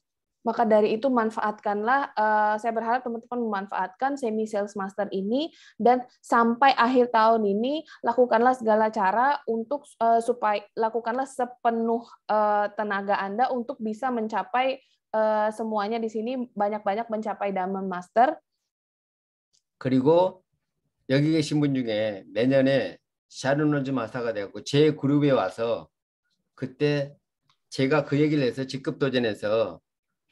Maka dari itu manfaatkanlah, eh, saya berharap teman-teman memanfaatkan semi sales master ini dan sampai akhir tahun ini lakukanlah segala cara untuk eh, supaya lakukanlah sepenuh eh, tenaga Anda untuk bisa mencapai semuanya di sini banyak-banyak mencapai diamond master. 그리고 여기 계신 분 중에 내년에 샤르노즈 마스터가 되었고 제 그룹에 와서 그때 제가 그 얘기를 해서 직급 도전해서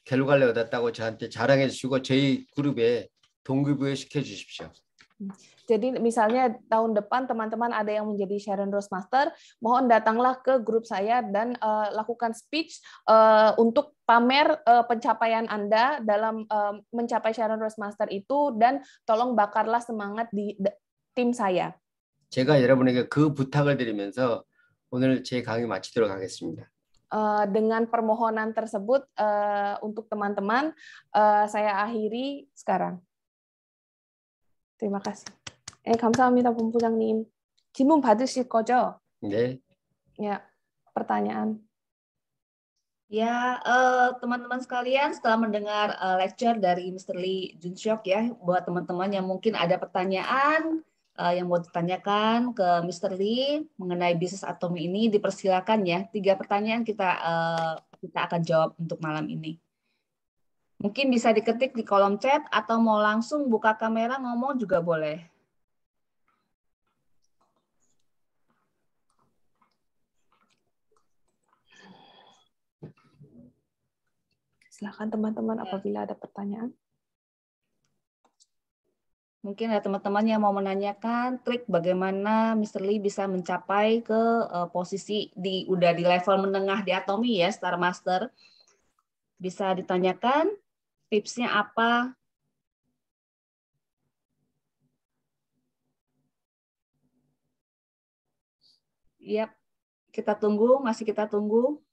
결과를 얻었다고 저한테 자랑해 주시고 저희 그룹에 동기부여 시켜 주십시오. Jadi misalnya tahun depan teman-teman ada yang menjadi Sharon Rose Master, mohon datanglah ke grup saya dan uh, lakukan speech uh, untuk pamer uh, pencapaian Anda dalam uh, mencapai Sharon Rose Master itu dan tolong bakarlah semangat di tim saya. 제가 여러분에게 그 부탁을 드리면서 오늘 제 강의 마치도록 하겠습니다. Eh, dengan permohonan tersebut eh, untuk teman-teman eh, saya akhiri sekarang. Terima kasih. 예, 감사합니다, 본부장님. 질문 받으실 거죠? 네. Ya, pertanyaan. Ya, teman-teman uh, teman -teman sekalian, setelah mendengar uh, lecture dari Mr. Lee Junshok ya, buat teman-teman yang mungkin ada pertanyaan, uh, yang mau ditanyakan ke Mr. Lee mengenai bisnis Atomi ini dipersilakan ya. Tiga pertanyaan kita uh, kita akan jawab untuk malam ini. Mungkin bisa diketik di kolom chat atau mau langsung buka kamera ngomong juga boleh. Silahkan teman-teman ya. apabila ada pertanyaan. Mungkin ada teman-teman yang mau menanyakan trik bagaimana Mr. Lee bisa mencapai ke uh, posisi di udah di level menengah di Atomi ya, Star Master. Bisa ditanyakan tipsnya apa? Yap, kita tunggu, masih kita tunggu.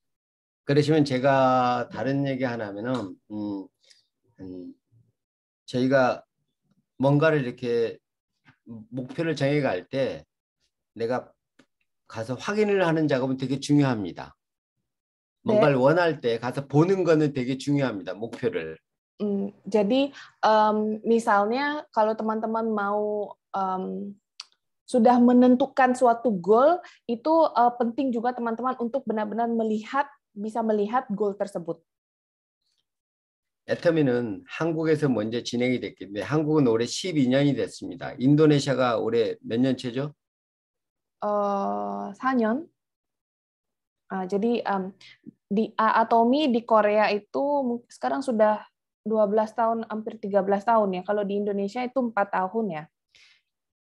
그러시면 제가 다른 얘기 하나면은 음, 음 저희가 뭔가를 이렇게 목표를 정해갈 때 내가 가서 확인을 하는 작업은 되게 중요합니다. 뭔가를 네. 원할 때 가서 보는 거는 되게 중요합니다. 목표를. 음, jadi um, misalnya kalau teman-teman mau um, sudah menentukan suatu goal itu uh, penting juga teman-teman untuk benar-benar melihat bisa melihat goal tersebut. 애터미는 한국에서 먼저 진행이 됐기 때문에 한국은 올해 12년이 됐습니다. 인도네시아가 올해 몇 년째죠? 어, 4년. 아, jadi um, di 아, Atomi di Korea itu sekarang sudah 12 tahun hampir 13 tahun ya. Kalau di Indonesia itu 4 tahun ya.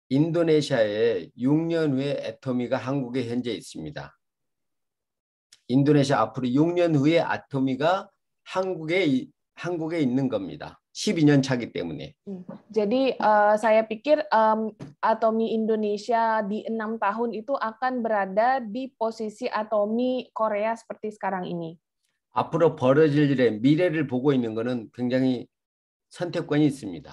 인도네시아에 6년 후에 애터미가 한국에 현재 있습니다. 인도네시아 앞으로 6년 후에 아토미가 한국에 한국에 있는 겁니다. 12년 차기 때문에. Jadi uh, saya pikir um, Atomi Indonesia di enam tahun itu akan berada di posisi Atomi Korea seperti sekarang ini. 앞으로 벌어질 일의 미래를 보고 있는 것은 굉장히 선택권이 있습니다.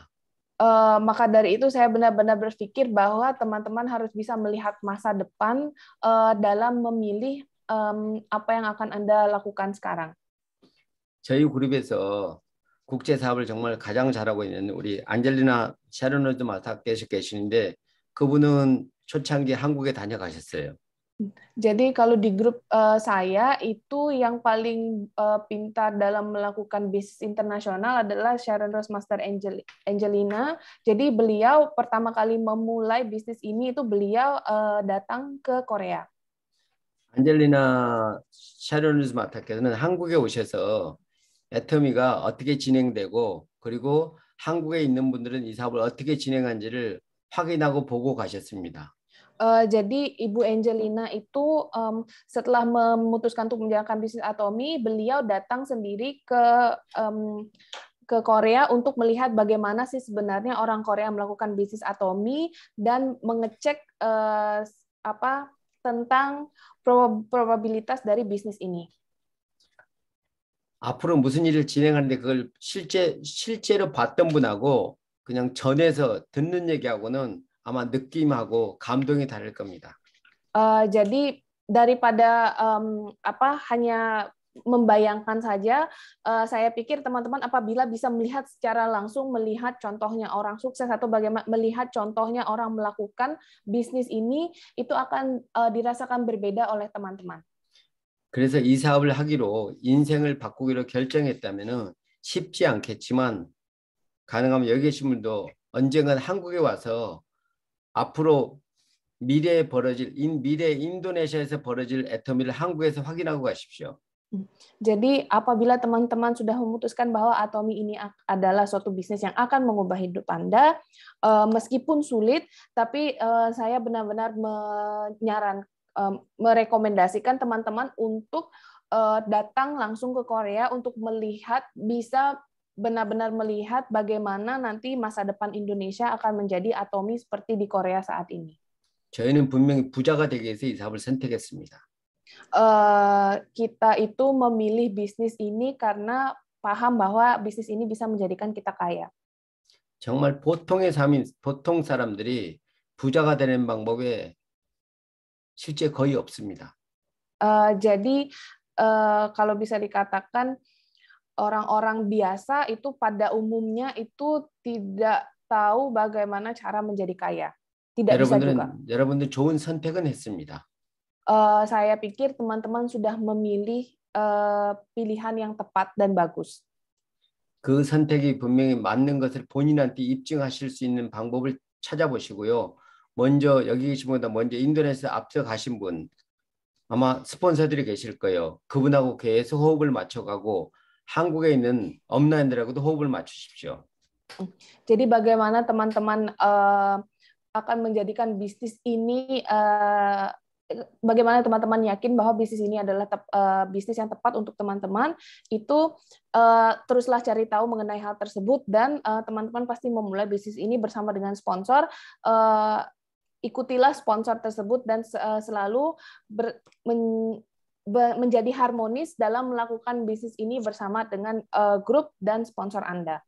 Uh, maka dari itu saya benar-benar berpikir bahwa teman-teman harus bisa melihat masa depan uh, dalam memilih um, apa yang akan anda lakukan sekarang. 저희 그룹에서 국제 사업을 정말 가장 잘하고 있는 우리 안젤리나 샤르노드 마타께서 계시는데 그분은 초창기 한국에 다녀가셨어요. Jadi kalau di grup uh, saya itu yang paling uh, pintar dalam melakukan bisnis internasional adalah Sharon Rose Master Angel Angelina. Jadi beliau pertama kali memulai bisnis ini itu beliau uh, datang ke Korea. 안젤리나 샤론 루즈 마타께서는 한국에 오셔서 애터미가 어떻게 진행되고 그리고 한국에 있는 분들은 이 사업을 어떻게 진행한지를 확인하고 보고 가셨습니다. Uh, jadi Ibu Angelina itu um, setelah memutuskan untuk menjalankan bisnis Atomi, beliau datang sendiri ke um, ke Korea untuk melihat bagaimana sih sebenarnya orang Korea melakukan bisnis atomi dan mengecek uh, apa tentang probabilitas dari bisnis ini. 앞으로 무슨 일을 진행하는데 그걸 실제 실제로 봤던 분하고 그냥 전에서 듣는 얘기하고는 아마 느낌하고 감동이 다를 겁니다. Uh, jadi daripada um, apa hanya membayangkan saja, uh, saya pikir teman-teman apabila bisa melihat secara langsung, melihat contohnya orang sukses atau bagaimana melihat contohnya orang melakukan bisnis ini, itu akan uh, dirasakan berbeda oleh teman-teman. 그래서 이 사업을 하기로 인생을 바꾸기로 결정했다면 쉽지 않겠지만 가능하면 여기 계신 분도 언젠간 한국에 와서 앞으로 미래에 벌어질 인 미래 인도네시아에서 벌어질 애터미를 한국에서 확인하고 가십시오. Jadi apabila teman-teman sudah memutuskan bahwa Atomi ini adalah suatu bisnis yang akan mengubah hidup Anda, meskipun sulit, tapi saya benar-benar menyarankan merekomendasikan teman-teman untuk eh, datang langsung ke Korea untuk melihat bisa benar-benar melihat bagaimana nanti masa depan Indonesia akan menjadi atomi seperti di Korea saat ini. 저희는 분명히 부자가 되기 위해서 이 사업을 선택했습니다. Eh, kita itu memilih bisnis ini karena paham bahwa bisnis ini bisa menjadikan kita kaya. 정말 보통의 삶인 보통 사람들이 부자가 되는 방법에 실제 거의 없습니다. Uh, jadi uh, kalau bisa dikatakan orang-orang biasa itu pada umumnya itu tidak tahu bagaimana cara menjadi kaya. Tidak 여러분들은, bisa juga. 여러분들 좋은 선택은 했습니다. Uh, saya pikir teman-teman sudah memilih uh, pilihan yang tepat dan bagus. 그 선택이 분명히 맞는 것을 본인한테 입증하실 수 있는 방법을 찾아보시고요. 먼저 여기 계신 분보다 먼저 인도네시아 앞서가신 분 아마 스폰서들이 계실 거예요. 그분하고 계속 호흡을 맞춰가고 한국에 있는 업라인들하고도 호흡을 맞추십시오. Jadi bagaimana teman-teman uh, akan menjadikan bisnis ini uh, bagaimana teman-teman yakin bahwa bisnis ini adalah tep, uh, bisnis yang tepat untuk teman-teman itu uh, teruslah cari tahu mengenai hal tersebut dan teman-teman uh, pasti memulai bisnis ini bersama dengan sponsor uh, ikutilah sponsor tersebut dan uh, selalu ber, men, be, menjadi harmonis dalam melakukan bisnis ini bersama dengan uh, grup dan sponsor Anda.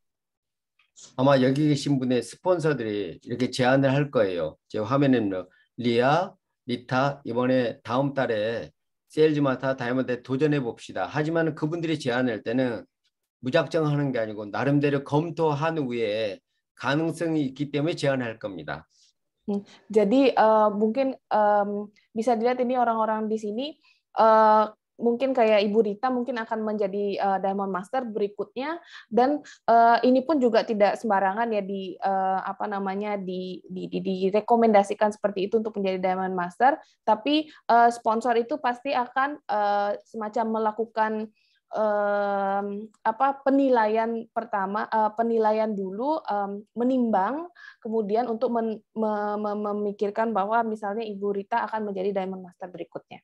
아마 여기 계신 분의 스폰서들이 이렇게 제안을 할 거예요. 제 화면에는 리아, 리타 이번에 다음 달에 세일즈마타 다이아몬드에 도전해 봅시다. 하지만 그분들이 제안할 때는 무작정 하는 게 아니고 나름대로 검토한 후에 가능성이 있기 때문에 제안할 겁니다. Hmm. Jadi uh, mungkin um, bisa dilihat ini orang-orang di sini uh, mungkin kayak Ibu Rita mungkin akan menjadi uh, Diamond Master berikutnya dan uh, ini pun juga tidak sembarangan ya di uh, apa namanya di, di, di direkomendasikan seperti itu untuk menjadi Diamond Master tapi uh, sponsor itu pasti akan uh, semacam melakukan um, apa penilaian pertama uh, penilaian dulu um, menimbang kemudian untuk men, me, me, memikirkan bahwa misalnya Ibu Rita akan menjadi diamond master berikutnya.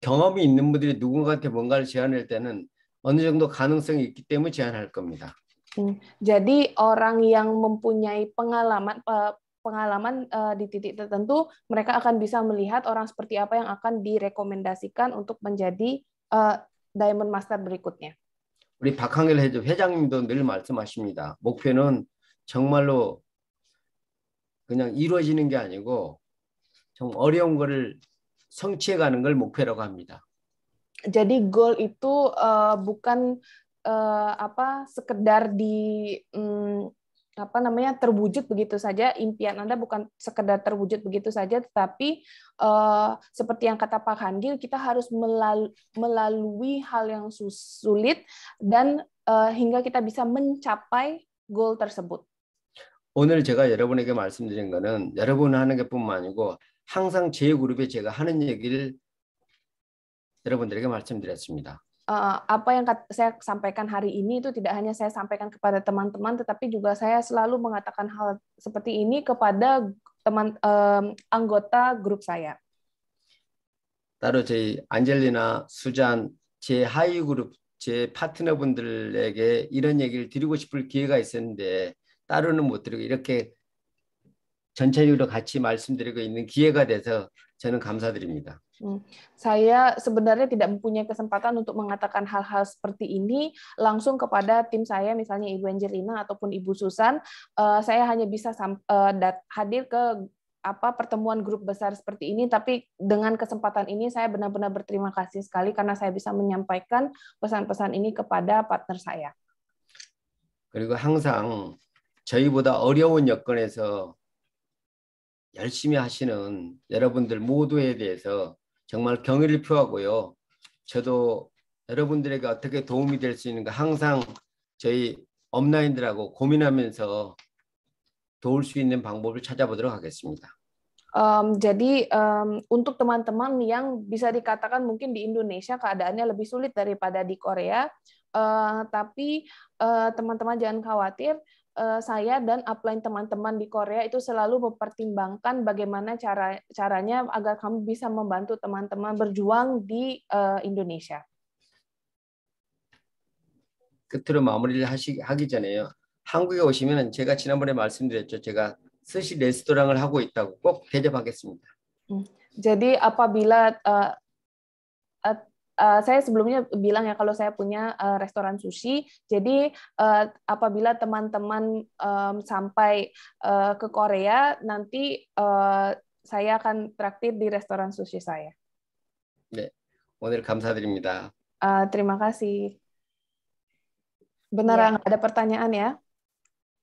경험이 있는 분들이 누군가한테 뭔가를 제안할 때는 어느 정도 가능성이 있기 때문에 제안할 겁니다. jadi orang yang mempunyai pengalaman eh, pengalaman eh, di titik tertentu mereka akan bisa melihat orang seperti apa yang akan direkomendasikan untuk menjadi 다이몬드 마스터 b e r i k u t n 우리 박항일 회장님도 늘 말씀하십니다. 목표는 정말로 그냥 이루어지는 게 아니고 좀 어려운 거를 성취해 가는 걸 목표라고 합니다. Jadi goal itu uh, bukan uh, apa sekedar di um, apa namanya terwujud begitu saja impian anda bukan sekedar terwujud begitu saja tetapi uh, seperti yang kata Pak Handil kita harus melalui, hal yang sulit dan uh, hingga kita bisa mencapai goal tersebut. 오늘 제가 여러분에게 말씀드린 거는 여러분 하는 것뿐만 아니고 항상 제 그룹에 제가 하는 얘기를 여러분들에게 말씀드렸습니다. apa yang saya sampaikan hari ini itu tidak hanya saya sampaikan kepada teman-teman, tetapi juga saya selalu mengatakan hal seperti ini kepada teman um, anggota grup saya. 따로 저희 안젤리나, 수잔, 제 하이 그룹, 제 파트너분들에게 이런 얘기를 드리고 싶을 기회가 있었는데 따로는 못 드리고 이렇게 전체적으로 같이 말씀드리고 있는 기회가 돼서 저는 감사드립니다. 음, saya sebenarnya tidak mempunyai kesempatan untuk mengatakan hal-hal seperti ini langsung kepada tim saya, misalnya Ibu Angelina ataupun Ibu Susan. Uh, saya hanya bisa uh, hadir ke apa pertemuan grup besar seperti ini tapi dengan kesempatan ini saya benar-benar berterima kasih sekali karena saya bisa menyampaikan pesan-pesan ini kepada partner saya. 그리고 항상 저희보다 어려운 여건에서 열심히 하시는 여러분들 모두에 대해서 정말 경의를 표하고요. 저도 여러분들에게 어떻게 도움이 될 수 있는가 항상 저희 업라인들하고 고민하면서 도울 수 있는 방법을 찾아보도록 하겠습니다. Um, jadi um, untuk teman-teman yang bisa dikatakan mungkin di Indonesia keadaannya lebih sulit daripada di Korea, uh, tapi teman-teman uh, teman -teman jangan khawatir. Eh, saya dan upline teman-teman di Korea itu selalu mempertimbangkan bagaimana cara caranya agar kami bisa membantu teman-teman berjuang di uh, Indonesia. 끝으로 마무리를 하시, 하기 전에요. 한국에 오시면 제가 지난번에 말씀드렸죠. 제가 스시 레스토랑을 하고 있다고 꼭 대접하겠습니다. 음. Jadi apabila uh, Eh, saya sebelumnya bilang ya kalau saya punya eh, restoran sushi, jadi eh, apabila teman-teman sampai ke Korea nanti saya akan traktir di restoran sushi saya. 네, 오늘 감사드립니다. Uh, terima kasih. Benar nggak ya. ada pertanyaan ya?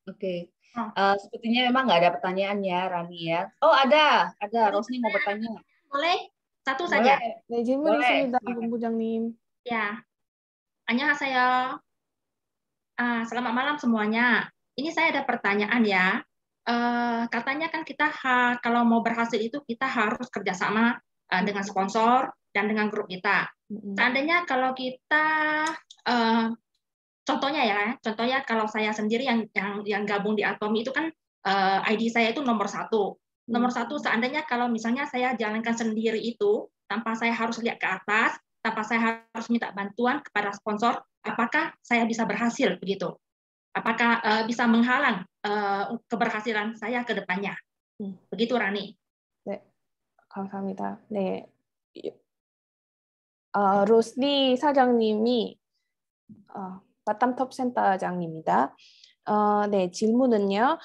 Oke. Okay. Uh, sepertinya memang nggak ada pertanyaan ya, Rani ya. Oh ada, ada. Rosni mau bertanya. Boleh? Satu saja. Boleh. Boleh. Boleh. Ya. hanya saya Ah, selamat malam semuanya. Ini saya ada pertanyaan ya. Uh, katanya kan kita ha, kalau mau berhasil itu kita harus kerjasama uh, dengan sponsor dan dengan grup kita. Seandainya kalau kita uh, contohnya ya, contohnya kalau saya sendiri yang yang yang gabung di Atomi itu kan uh, ID saya itu nomor satu. Nomor hmm. satu, seandainya kalau misalnya saya jalankan sendiri itu, tanpa saya harus lihat ke atas, tanpa saya harus minta bantuan kepada sponsor, apakah saya bisa berhasil begitu? Apakah uh, bisa menghalang uh, keberhasilan saya ke depannya? Hmm. Begitu Rani. Eh, Rusli Sajangnimi, Batam Top 로스리 네, 질문은요.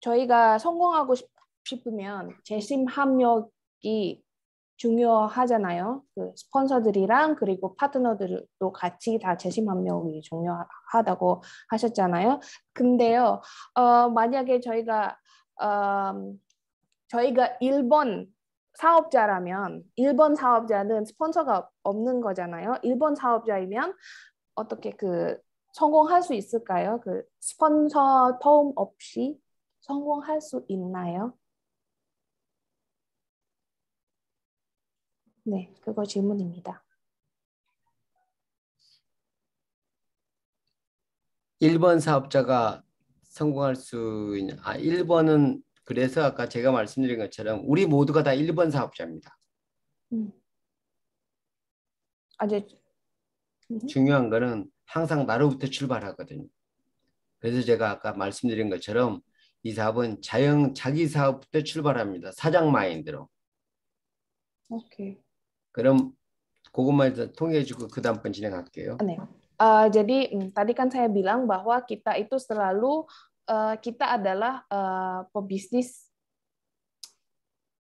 저희가 성공하고 싶 싶으면 재심 합력이 중요하잖아요. 그 스폰서들이랑 그리고 파트너들도 같이 다 재심 합력이 중요하다고 하셨잖아요. 근데요, 어, 만약에 저희가 어, 저희가 일본 사업자라면 일본 사업자는 스폰서가 없는 거잖아요. 일본 사업자이면 어떻게 그 성공할 수 있을까요? 그 스폰서 도움 없이 성공할 수 있나요? 네, 그거 질문입니다. 1번 사업자가 성공할 수 있는 아 1번은 그래서 아까 제가 말씀드린 것처럼 우리 모두가 다 1번 사업자입니다. 음. 아주 네. 음. 중요한 거는 항상 나로부터 출발하거든요. 그래서 제가 아까 말씀드린 것처럼 이 사업은 자영 자기 사업부터 출발합니다. 사장 마인드로. 오케이. 그럼 그것만 일단 통해 주고 그 다음 번 진행할게요. 네. Uh, jadi tadi kan saya bilang bahwa kita itu selalu uh, kita adalah uh, pebisnis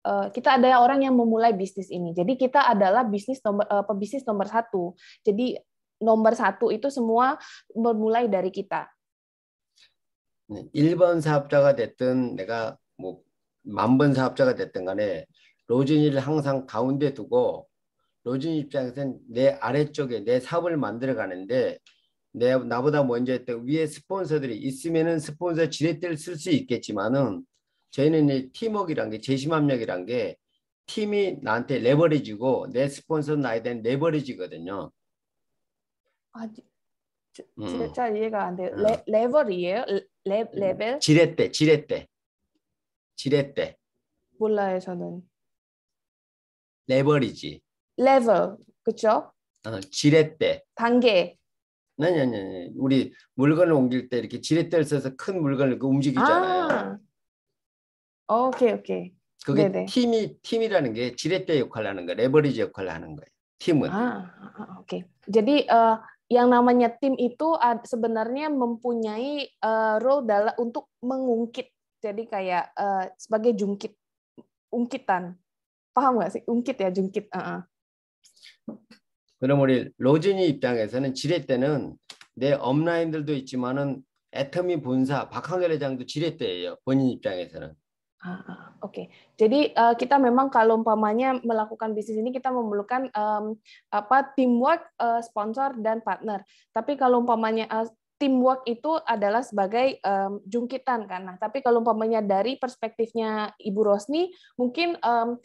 kita adalah orang yang memulai bisnis ini. Jadi kita adalah bisnis nomor pebisnis nomor satu. Jadi nomor satu itu semua bermulai dari kita. 1번 사업자가 됐든 내가 뭐 만번 사업자가 됐든 간에 로즈니를 항상 가운데 두고 로진 입장에서는 내 아래쪽에 내 사업을 만들어 가는데 내 나보다 먼저 했던 위에 스폰서들이 있으면은 스폰서 지렛대를 쓸 수 있겠지만은 저희는 이 팀워크란 게 재심합력이란 게 팀이 나한테 레버리지고 내 스폰서 나에 대한 레버리지거든요. 아, 저, 음. 이해가 안 돼요. 음. 레, 레버리예요? 레, 음. 레벨? 지렛대, 지렛대. 지렛대. 몰라요, 저는. 레버리지. level 그렇죠? 어, 지렛대. 단계. 아니 아니 아니 우리 물건을 옮길 때 이렇게 지렛대를 써서 큰 물건을 움직이잖아요. 아. 오케이 오케이. 그게 네네. 팀이 팀이라는 게 지렛대 역할을 하는 거예요. 레버리지 역할을 하는 거예요. 팀은. 아, 오케이. Jadi uh, yang namanya tim itu sebenarnya mempunyai uh, role dalam untuk mengungkit. Jadi kayak uh, sebagai jungkit, ungkitan. Paham nggak sih? Ungkit ya, jungkit. Uh -uh. 그럼 우리 로즈니 입장에서는 지뢰 때는 내 업라인들도 있지만은 애터미 본사 박한결 회장도 지뢰 때예요. 본인 입장에서는. 아, Oke, okay. jadi uh, kita memang kalau umpamanya melakukan bisnis ini kita memerlukan um, apa teamwork, uh, sponsor dan partner. Tapi kalau umpamanya uh, teamwork itu adalah sebagai um, jungkitan kan. Nah, tapi kalau umpamanya dari perspektifnya Ibu Rosni, mungkin um,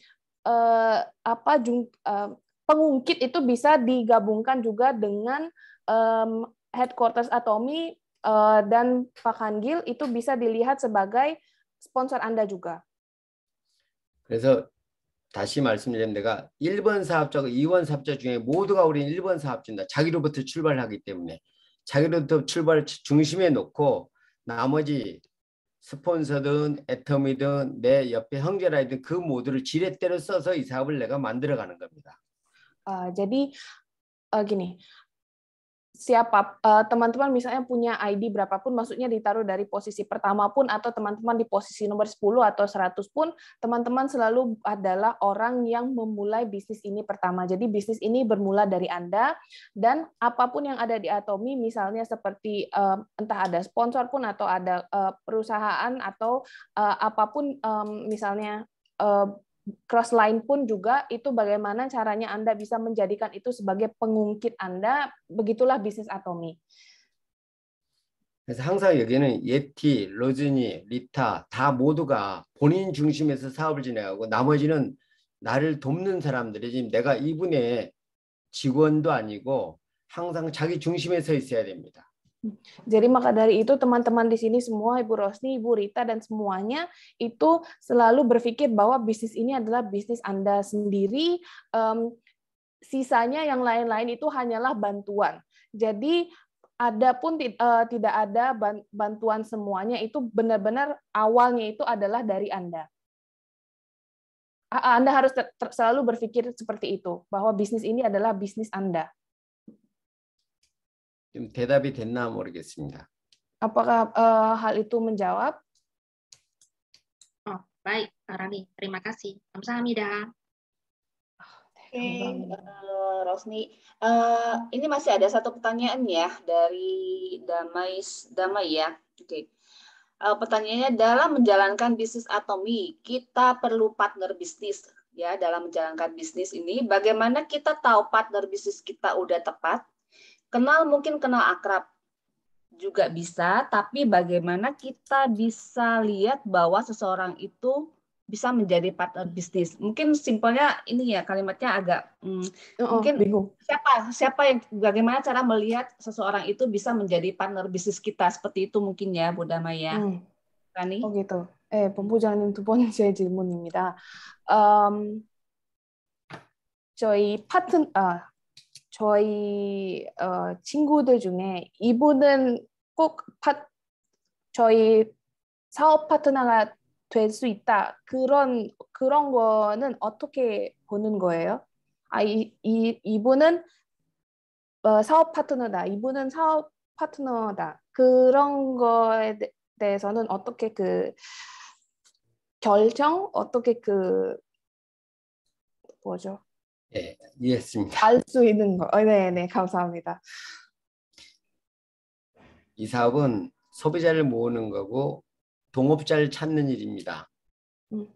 uh, apa jung, uh, pengungkit itu bisa digabungkan juga dengan um, headquarters Atomi uh, dan Pak Hangil itu bisa dilihat sebagai sponsor Anda juga. 그래서 다시 말씀드리면 내가 1번 사업자와 2번 사업자 중에 모두가 우리는 1번 사업자입니다. 자기로부터 출발하기 때문에 자기로부터 출발 중심에 놓고 나머지 스폰서든 애텀이든 내 옆에 형제라이든 그 모두를 지렛대로 써서 이 사업을 내가 만들어가는 겁니다. Eh, jadi uh, gini, siapa eh, teman-teman uh, misalnya punya ID berapapun maksudnya ditaruh dari posisi pertama pun atau teman-teman di posisi nomor 10 atau 100 pun teman-teman selalu adalah orang yang memulai bisnis ini pertama. Jadi bisnis ini bermula dari Anda dan apapun yang ada di Atomi misalnya seperti uh, entah ada sponsor pun atau ada uh, perusahaan atau uh, apapun um, misalnya cross line pun juga itu bagaimana caranya Anda bisa menjadikan itu sebagai pengungkit Anda, begitulah bisnis atomi. 그래서 항상 여기는 예티, 로즈니, 리타 다 모두가 본인 중심에서 사업을 진행하고 나머지는 나를 돕는 사람들이 지금 내가 이분의 직원도 아니고 항상 자기 중심에 서 있어야 됩니다. Jadi maka dari itu teman-teman di sini semua Ibu Rosni, Ibu Rita dan semuanya itu selalu berpikir bahwa bisnis ini adalah bisnis Anda sendiri. sisanya yang lain-lain itu hanyalah bantuan. Jadi ada pun e, tidak ada bantuan semuanya itu benar-benar awalnya itu adalah dari Anda. Anda harus selalu berpikir seperti itu bahwa bisnis ini adalah bisnis Anda. 대답이 됐나 모르겠습니다. Apakah uh, hal itu menjawab? Oh, baik, Rani. Terima kasih. Kamsahamida. Ah, Oke, okay, uh, eh, Rosni. Uh, ini masih ada satu pertanyaan ya dari Damai Damai ya. Oke. Okay. Uh, pertanyaannya dalam menjalankan bisnis Atomi, kita perlu partner bisnis ya dalam menjalankan bisnis ini. Bagaimana kita tahu partner bisnis kita udah tepat Kenal mungkin kenal akrab juga bisa, tapi bagaimana kita bisa lihat bahwa seseorang itu bisa menjadi partner bisnis. Mungkin simpelnya ini ya kalimatnya agak hmm, oh, oh, mungkin bingung. siapa siapa yang bagaimana cara melihat seseorang itu bisa menjadi partner bisnis kita seperti itu mungkin ya Bu Damaya. Hmm. Rani? Oh gitu. 예, itu pun saya 질문입니다. Um, 저희 파트 아 저희 어, 친구들 중에 이분은 꼭 파, 저희 사업 파트너가 될 수 있다 그런 그런 거는 어떻게 보는 거예요? 아이 이, 이분은 어, 사업 파트너다 이분은 사업 파트너다 그런 거에 대, 해서는 어떻게 그 결정 어떻게 그 뭐죠 예, 이해했습니다. 알수 있는 거. 어, 네, 네, 감사합니다. 이 사업은 소비자를 모으는 거고 동업자를 찾는 일입니다. 음.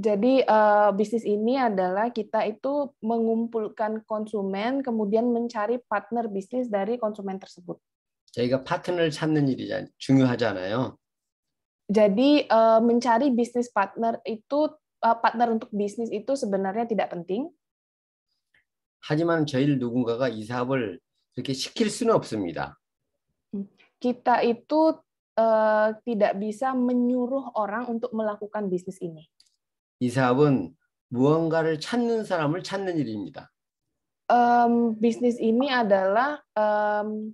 Jadi uh, bisnis ini adalah kita itu mengumpulkan konsumen kemudian mencari partner bisnis dari konsumen tersebut. 저희가 파트너를 찾는 일이 중요하잖아요. Jadi uh, mencari bisnis partner itu uh, partner untuk bisnis itu sebenarnya tidak penting. 하지만 저희를 누군가가 이 사업을 그렇게 시킬 수는 없습니다. Kita itu uh, tidak bisa menyuruh orang untuk melakukan bisnis ini. 이 사업은 무언가를 찾는 사람을 찾는 일입니다. Um, bisnis ini adalah um,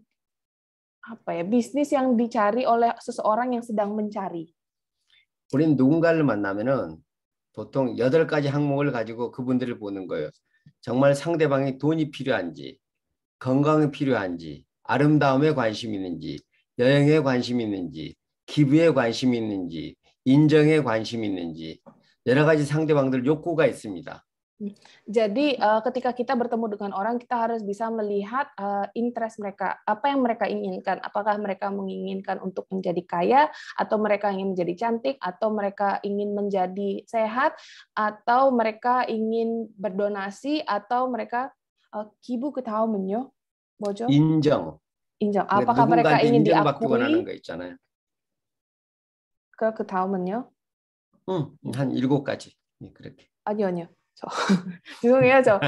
apa ya bisnis yang dicari oleh seseorang yang sedang mencari. 우린 누군가를 만나면은 보통 여덟 가지 항목을 가지고 그분들을 보는 거예요. 정말 상대방이 돈이 필요한지, 건강이 필요한지, 아름다움에 관심 있는지, 여행에 관심 있는지, 기부에 관심 있는지, 인정에 관심 있는지 여러 가지 상대방들 욕구가 있습니다. Jadi uh, ketika kita bertemu dengan orang, kita harus bisa melihat uh, interest mereka, apa yang mereka inginkan. Apakah mereka menginginkan untuk menjadi kaya, atau mereka ingin menjadi cantik, atau mereka ingin menjadi sehat, atau mereka ingin berdonasi, atau mereka uh, eh, kibu ketahu menyo, bojo. Injang. Injang. Iya, Apakah mereka ingin diakui? Ya. Ke 다음은요? 음, 한 일곱 가지. 예, 그렇게. 아니요, 아니요. 저 죄송해요 저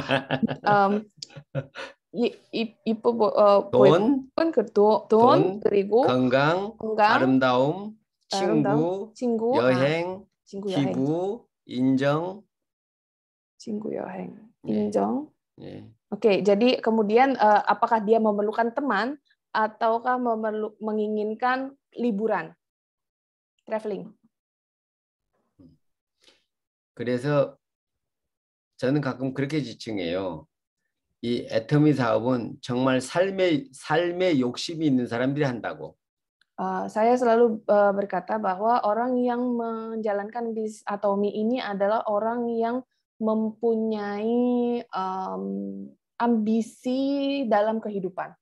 um, 이이이보 어, 돈, 그 돈, 돈 그리고 건강, 건강 아름다움, 친구, 친구 여행, 친구 여행, 인정, 친구 여행, 인정. 예. 예. 오케이 jadi kemudian uh, apakah dia memerlukan teman ataukah memerlu, menginginkan liburan, traveling? 그래서 저는 가끔 그렇게 지칭해요. 이 애터미 사업은 정말 삶의 삶의 욕심이 있는 사람들이 한다고. Uh, saya selalu uh, berkata bahwa orang yang menjalankan bis atomi ini adalah orang yang mempunyai um, ambisi dalam kehidupan.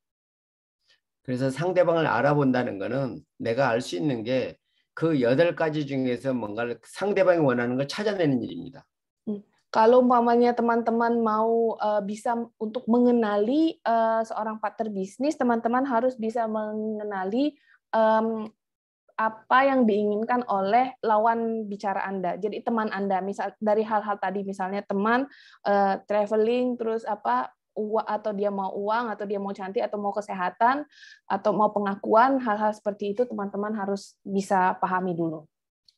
그래서 상대방을 알아본다는 거는 내가 알 수 있는 게 그 여덟 가지 중에서 뭔가를 상대방이 원하는 걸 찾아내는 일입니다. kalau umpamanya teman-teman mau uh, bisa untuk mengenali uh, seorang partner bisnis, teman-teman harus bisa mengenali um, apa yang diinginkan oleh lawan bicara Anda. Jadi teman Anda, misal dari hal-hal tadi, misalnya teman uh, traveling, terus apa uang atau dia mau uang atau dia mau cantik atau mau kesehatan atau mau pengakuan hal-hal seperti itu teman-teman harus bisa pahami dulu.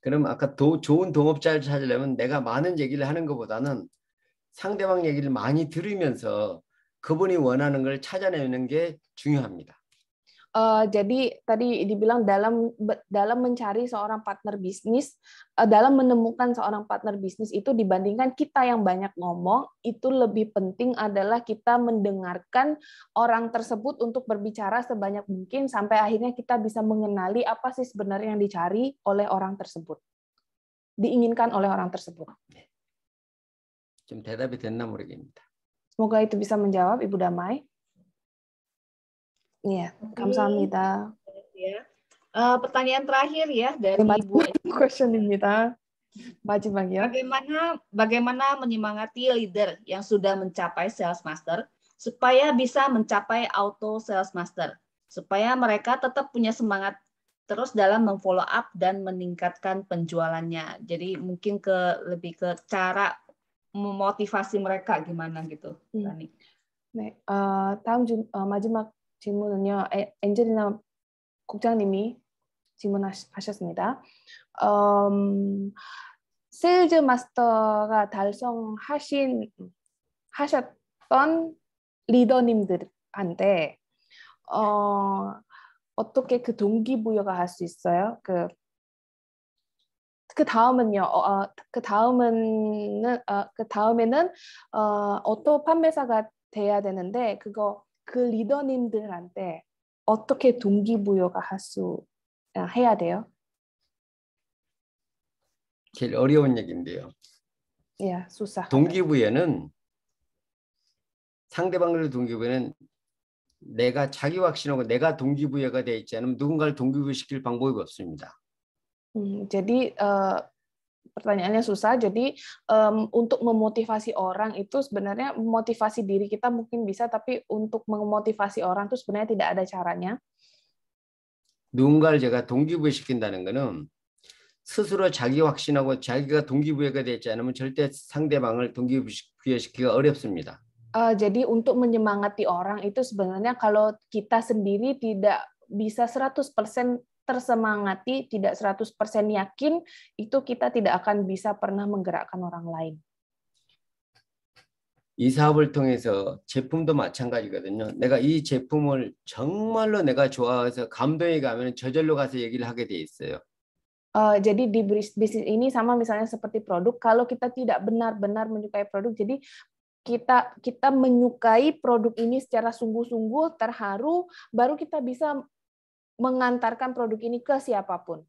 그럼 아까 더 좋은 동업자를 찾으려면 내가 많은 얘기를 하는 것보다는 상대방 얘기를 많이 들으면서 그분이 원하는 걸 찾아내는 게 중요합니다. Uh, jadi tadi dibilang dalam dalam mencari seorang partner bisnis, uh, dalam menemukan seorang partner bisnis itu dibandingkan kita yang banyak ngomong, itu lebih penting adalah kita mendengarkan orang tersebut untuk berbicara sebanyak mungkin sampai akhirnya kita bisa mengenali apa sih sebenarnya yang dicari oleh orang tersebut, diinginkan oleh orang tersebut. Semoga itu bisa menjawab Ibu Damai. Iya, kamsahamnida. Ya. Uh, pertanyaan terakhir ya dari Ibu. Question kita. ya Bagaimana bagaimana menyemangati leader yang sudah mencapai sales master supaya bisa mencapai auto sales master supaya mereka tetap punya semangat terus dalam memfollow up dan meningkatkan penjualannya. Jadi mungkin ke lebih ke cara memotivasi mereka gimana gitu, Tani. Nah, uh, tahun uh, 질문은요. 엔젤리나 국장님이 질문하셨습니다. 음, 세일즈 마스터가 달성하신 하셨던 리더님들한테 어, 어떻게 그 동기부여가 할 수 있어요? 그, 그 다음은요. 어, 어, 그 다음은 어, 그 다음에는 어, 어떤 판매사가 돼야 되는데 그거 그 리더님들한테 어떻게 동기부여가 할수 아, 해야 돼요? 제일 어려운 얘기인데요. 예, yeah, 수사. 동기부여는 상대방을 동기부여는 내가 자기 확신하고 내가 동기부여가 돼 있지 않으면 누군가를 동기부여시킬 방법이 없습니다. 음, j a d pertanyaannya susah. Jadi um, untuk memotivasi orang itu sebenarnya motivasi diri kita mungkin bisa, tapi untuk memotivasi orang itu sebenarnya tidak ada caranya. 누군가를 제가 동기부여 시킨다는 거는 스스로 자기 확신하고 자기가 동기부여가 되지 않으면 절대 상대방을 시키기가 어렵습니다. Uh, jadi untuk menyemangati orang itu sebenarnya kalau kita sendiri tidak bisa 100% tersemangati, tidak 100% yakin, itu kita tidak akan bisa pernah menggerakkan orang lain. 이 사업을 통해서 제품도 마찬가지거든요. 내가 이 제품을 정말로 내가 좋아해서 감동이 가면 저절로 가서 얘기를 하게 돼 있어요. Uh, jadi di bisnis ini sama misalnya seperti produk, kalau kita tidak benar-benar menyukai produk, jadi kita kita menyukai produk ini secara sungguh-sungguh terharu, baru kita bisa mengantarkan produk ini ke siapapun.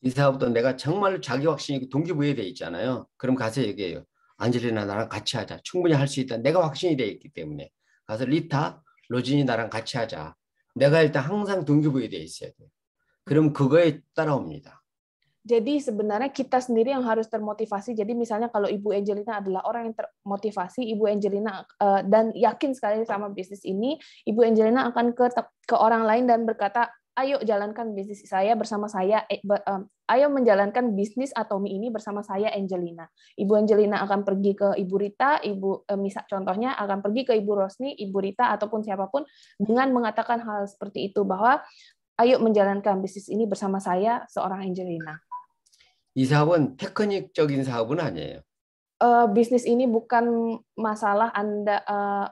이 사업도 내가 정말로 자기 확신이 있동기부여돼 있잖아요. 그럼 가서 얘기해요. 안젤리나 나랑 같이 하자. 충분히 할 수 있다. 내가 확신이 돼 있기 때문에. 가서 리타, 로진이 나랑 같이 하자. 내가 일단 항상 동기부여돼 있어야 돼요. 그럼 그거에 따라옵니다. Jadi sebenarnya kita sendiri yang harus termotivasi. Jadi misalnya kalau Ibu Angelina adalah orang yang termotivasi, Ibu Angelina eh, dan yakin sekali sama bisnis ini, Ibu Angelina akan ke ke orang lain dan berkata, "Ayo jalankan bisnis saya bersama saya. Eh, ayo menjalankan bisnis Atomi ini bersama saya Angelina." Ibu Angelina akan pergi ke Ibu Rita, Ibu eh, misal contohnya akan pergi ke Ibu Rosni, Ibu Rita ataupun siapapun dengan mengatakan hal seperti itu bahwa ayo menjalankan bisnis ini bersama saya seorang Angelina. 이 사업은 테크닉적인 사업은 아니에요. Uh, bisnis ini bukan masalah Anda uh,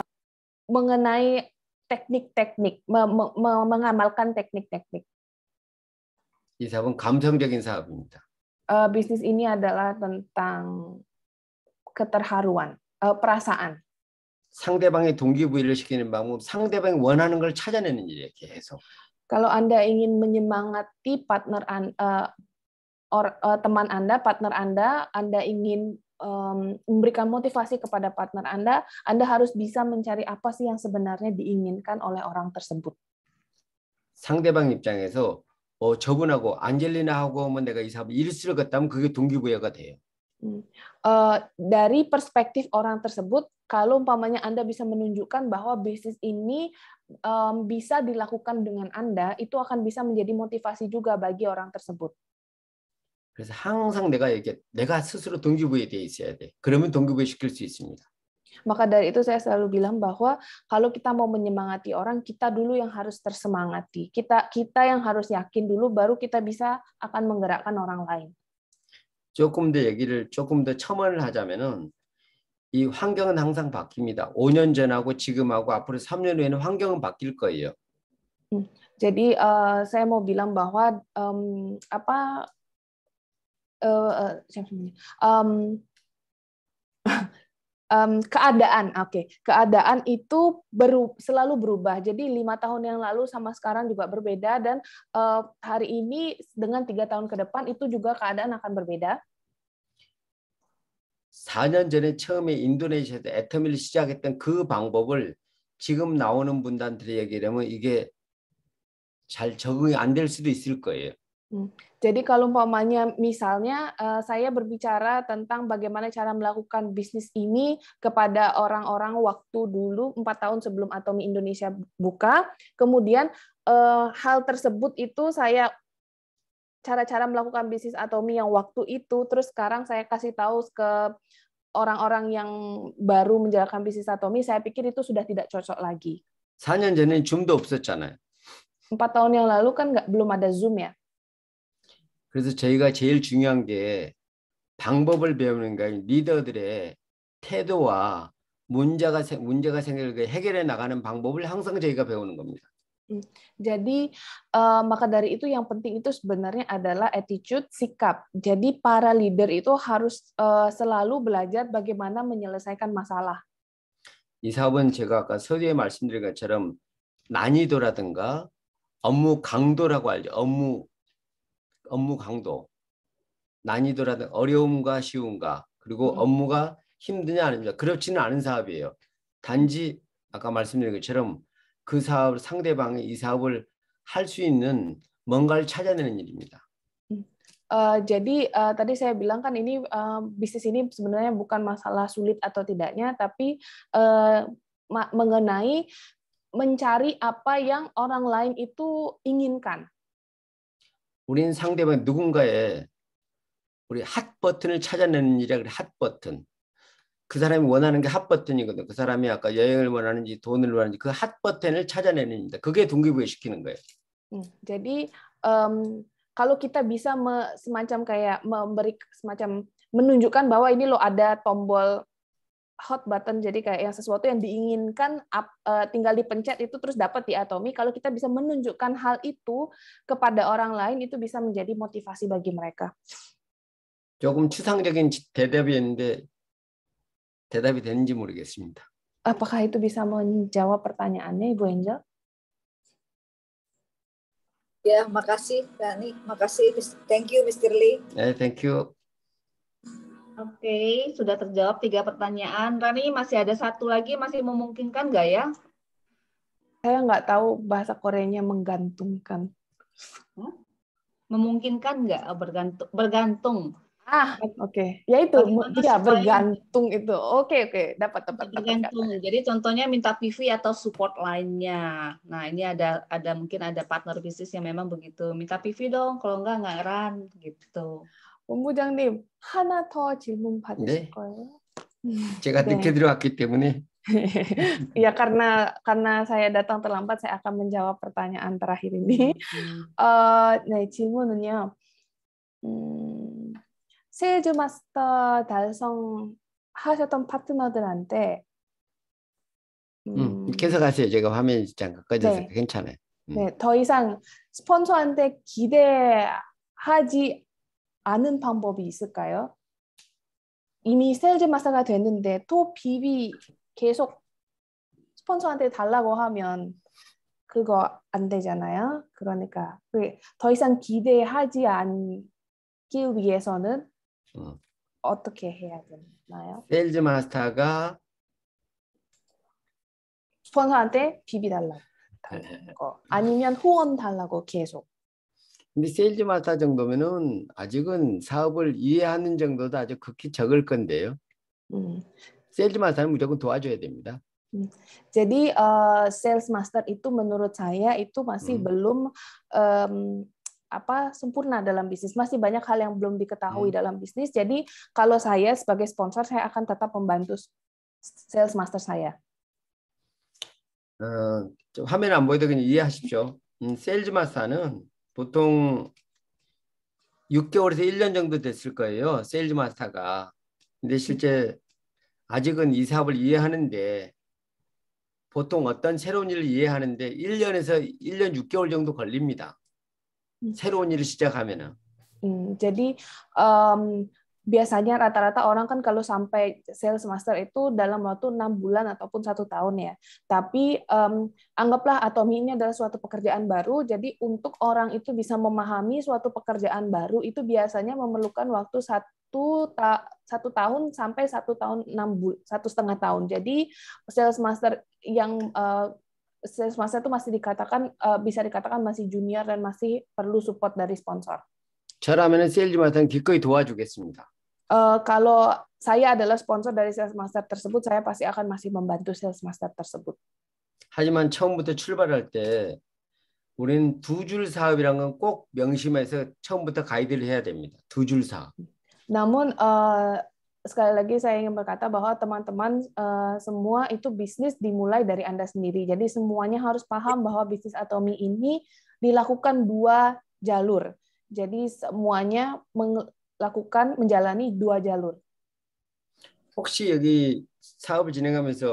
mengenai teknik-teknik, me me mengamalkan teknik-teknik. 이 사업은 감성적인 사업입니다. Uh, bisnis ini adalah tentang keterharuan, uh, perasaan. 상대방의 동기부여를 시키는 방법, 상대방이 원하는 걸 찾아내는 일이에요, 계속. Kalau Anda ingin menyemangati partner uh, or, uh, teman Anda, partner Anda, Anda ingin um, memberikan motivasi kepada partner Anda, Anda harus bisa mencari apa sih yang sebenarnya diinginkan oleh orang tersebut. 상대방 입장에서 어, 저분하고 안젤리나하고 하면 내가 이 사업 일수를 갔다면 그게 동기부여가 돼요. Uh, dari perspektif orang tersebut, kalau umpamanya Anda bisa menunjukkan bahwa bisnis ini um, bisa dilakukan dengan Anda, itu akan bisa menjadi motivasi juga bagi orang tersebut. 그래서 항상 내가 이게 내가 스스로 동기부여에 돼 있어야 돼. 그러면 동기부여 시킬 수 있습니다. Maka dari itu saya selalu bilang bahwa kalau kita mau menyemangati orang, kita dulu yang harus tersemangati. Kita kita yang harus yakin dulu baru kita bisa akan menggerakkan orang lain. 조금 더 얘기를 조금 더 첨언을 하자면은 이 환경은 항상 바뀝니다. 5년 전하고 지금하고 앞으로 3년 후에는 환경은 바뀔 거예요. Jadi uh, saya mau bilang bahwa um, apa uh, siapa Um, um, keadaan, oke, okay. keadaan itu beru selalu berubah. Jadi lima tahun yang lalu sama sekarang juga berbeda dan uh, hari ini dengan tiga tahun ke depan itu juga keadaan akan berbeda. 4년 전에 처음에 인도네시아에서 애터밀 시작했던 그 방법을 지금 나오는 분단들이 얘기하면 이게 잘 적응이 안될 수도 있을 거예요. Hmm. Jadi kalau umpamanya misalnya eh, saya berbicara tentang bagaimana cara melakukan bisnis ini kepada orang-orang waktu dulu empat tahun sebelum Atomi Indonesia buka, kemudian eh, hal tersebut itu saya cara-cara melakukan bisnis Atomi yang waktu itu, terus sekarang saya kasih tahu ke orang-orang yang baru menjalankan bisnis Atomi, saya pikir itu sudah tidak cocok lagi. 4년 전에 없었잖아요. 4 tahun yang lalu kan nggak belum ada Zoom ya. 그래서 저희가 제일 중요한 게 방법을 배우는 거예요. 리더들의 태도와 문제가 문제가 생길 때 해결해 나가는 방법을 항상 저희가 배우는 겁니다. Jadi uh, maka dari itu yang penting itu sebenarnya adalah attitude sikap. Jadi para leader itu harus uh, selalu belajar bagaimana menyelesaikan masalah. 이 사업은 제가 아까 서두에 말씀드린 것처럼 난이도라든가 업무 강도라고 알죠. 업무 업무 강도, 난이도라든 어려움과 쉬움과 그리고 음. 업무가 힘드냐 아닙니다. 그렇지는 않은 사업이에요. 단지 아까 말씀드린 것처럼 그 사업을 상대방이 이 사업을 할 수 있는 뭔가를 찾아내는 일입니다. Uh, jadi uh, tadi saya bilang kan ini uh, bisnis ini sebenarnya bukan masalah sulit atau tidaknya, tapi uh, mengenai mencari apa yang orang lain itu inginkan. 우린 상대방 누군가의 우리 핫 버튼을 찾아내는 일이라 그래 핫 버튼. 그 사람이 원하는 게 핫 버튼이거든. 그 사람이 아까 여행을 원하는지 돈을 원하는지 그 핫 버튼을 찾아내는 일이다. 그게 동기부여 시키는 거예요. 음, jadi um, kalau kita bisa me, semacam kayak memberi semacam menunjukkan bahwa ini lo ada tombol hot button jadi kayak yang sesuatu yang diinginkan eh, tinggal dipencet itu terus dapat di Atomi kalau kita bisa menunjukkan hal itu kepada orang lain itu bisa menjadi motivasi bagi mereka. 조금 추상적인 대답이었는데 대답이 되는지 모르겠습니다. Apakah itu bisa menjawab pertanyaannya Ibu Angel? Ya, makasih Dani. makasih. Thank you Mr. Lee. Eh, thank you. Oke, sudah terjawab tiga pertanyaan. Rani, masih ada satu lagi, masih memungkinkan nggak ya? Saya nggak tahu bahasa Koreanya menggantungkan. Huh? Memungkinkan nggak bergantung? bergantung? Ah, oke. Okay. Ya itu, ya bergantung itu. Oke, okay, oke. Okay. Dapat, dapat, dapat. Bergantung. Dapat. Jadi contohnya minta PV atau support lainnya. Nah, ini ada ada mungkin ada partner bisnis yang memang begitu. Minta PV dong, kalau nggak nggak run. Gitu. 원부장님 하나 더 질문 받을실 네? 거예요. 제가 늦게 네. 들어왔기 때문에. ya karena karena saya datang terlambat saya akan menjawab pertanyaan terakhir ini. Uh, 네 질문은요. 음, 세즈 마스터 달성하셨던 파트너들한테 음, 음, 계속하세요. 제가 화면이 잠깐 꺼져서 네. 괜찮아요. 음. 네, 더 이상 스폰서한테 기대하지 아는 방법이 있을까요? 이미 세일즈 마사가 됐는데 또 비비 계속 스폰서한테 달라고 하면 그거 안 되잖아요. 그러니까 그 더 이상 기대하지 않기 위해서는 음. 어떻게 해야 되나요? 세일즈 마스터가 스폰서한테 비비 달라고 네, 네, 네. 아니면 후원 달라고 계속 근데 세일즈 마스터 정도면은 아직은 사업을 이해하는 정도도 아주 극히 적을 건데요. 음. 세일즈 마스터는 무조건 도와줘야 됩니다. Jadi uh, sales master itu menurut saya itu masih h belum um, apa sempurna dalam bisnis masih banyak hal yang belum diketahui hmm. dalam bisnis jadi kalau saya sebagai sponsor saya akan tetap membantu sales master saya. 어, 화면 안 보여도 그냥 이해하십시오. 음, 세일즈 마스터는 보통 6개월에서 1년 정도 됐을 거예요. 세일즈 마스터가. 근데 실제 아직은 이 사업을 이해하는데 보통 어떤 새로운 일을 이해하는데 1년에서 1년 6개월 정도 걸립니다. 음. 새로운 일을 시작하면은. 음, j a d biasanya rata-rata orang kan kalau sampai sales master itu dalam waktu enam bulan ataupun satu tahun ya. Tapi um, anggaplah atomi ini adalah suatu pekerjaan baru, jadi untuk orang itu bisa memahami suatu pekerjaan baru itu biasanya memerlukan waktu satu ta satu tahun sampai satu tahun enam bulan satu setengah tahun. Jadi sales master yang uh, sales master itu masih dikatakan uh, bisa dikatakan masih junior dan masih perlu support dari sponsor. 저라면 셀즈마트는 기꺼이 도와주겠습니다 uh, kalau saya adalah sponsor dari sales master tersebut, saya pasti akan masih membantu sales master tersebut. 하지만 처음부터 출발할 때 우리는 두줄 사업이란 명심해서 처음부터 가이드를 해야 됩니다. 두줄 사업. Namun uh, sekali lagi saya ingin berkata bahwa teman-teman uh, semua itu bisnis dimulai dari Anda sendiri. Jadi semuanya harus paham bahwa bisnis Atomi ini dilakukan dua jalur. Jadi semuanya lakukan menjalani dua jalur. 혹시 여기 사업을 진행하면서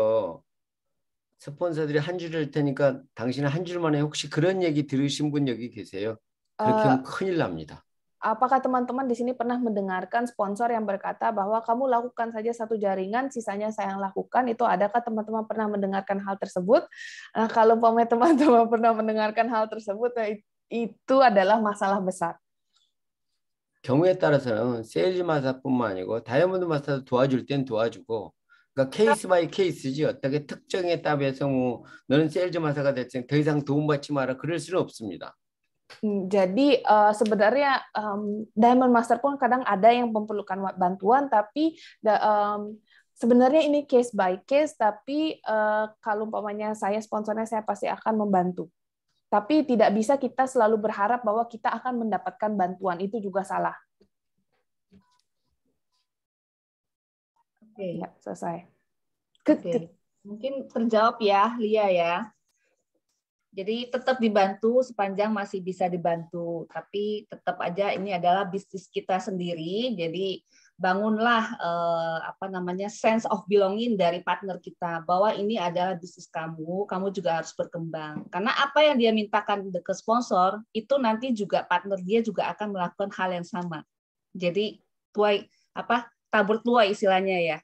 스폰서들이 한 줄일 테니까 당신은 한 줄만에 혹시 그런 얘기 들으신 분 여기 계세요? 그렇게 하면 큰일 납니다. Apakah teman-teman di sini pernah mendengarkan sponsor yang berkata bahwa kamu lakukan saja satu jaringan, sisanya saya yang lakukan? Itu adakah teman-teman pernah mendengarkan hal tersebut? Nah, kalau teman-teman pernah mendengarkan hal tersebut, ya, itu adalah masalah besar. 경우에 따라서는 세일즈 마사뿐만 아니고 다이아몬드 마사도 도와줄 땐 도와주고 그러니까 케이스 바이 케이스지 어떻게 특정에 따해서 뭐 너는 세일즈 마사가 됐으니 더 이상 도움받지 마라 그럴 수는 없습니다. Jadi uh, sebenarnya um, Diamond Master pun kadang ada yang memerlukan bantuan, tapi da, um, sebenarnya ini case by case. Tapi uh, kalau umpamanya saya sponsornya, saya pasti akan membantu. Tapi tidak bisa kita selalu berharap bahwa kita akan mendapatkan bantuan itu juga salah. Oke, ya, selesai. Oke. Mungkin terjawab ya, Lia ya. Jadi tetap dibantu sepanjang masih bisa dibantu, tapi tetap aja ini adalah bisnis kita sendiri. Jadi bangunlah eh, apa namanya sense of belonging dari partner kita bahwa ini adalah bisnis kamu, kamu juga harus berkembang. Karena apa yang dia mintakan ke sponsor itu nanti juga partner dia juga akan melakukan hal yang sama. Jadi tuai apa tabur tuai istilahnya ya.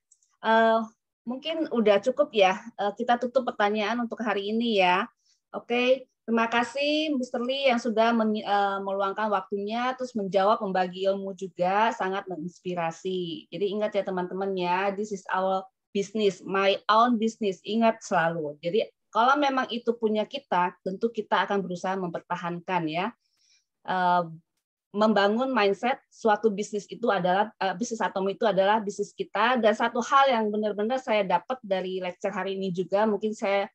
Eh, mungkin udah cukup ya. Eh, kita tutup pertanyaan untuk hari ini ya. Oke, Terima kasih Mr. Lee yang sudah eh, meluangkan waktunya terus menjawab membagi ilmu juga sangat menginspirasi. Jadi ingat ya teman-teman ya, this is our business, my own business. Ingat selalu. Jadi kalau memang itu punya kita, tentu kita akan berusaha mempertahankan ya. Eh, membangun mindset suatu bisnis itu adalah eh, bisnis atom itu adalah bisnis kita dan satu hal yang benar-benar saya dapat dari lecture hari ini juga mungkin saya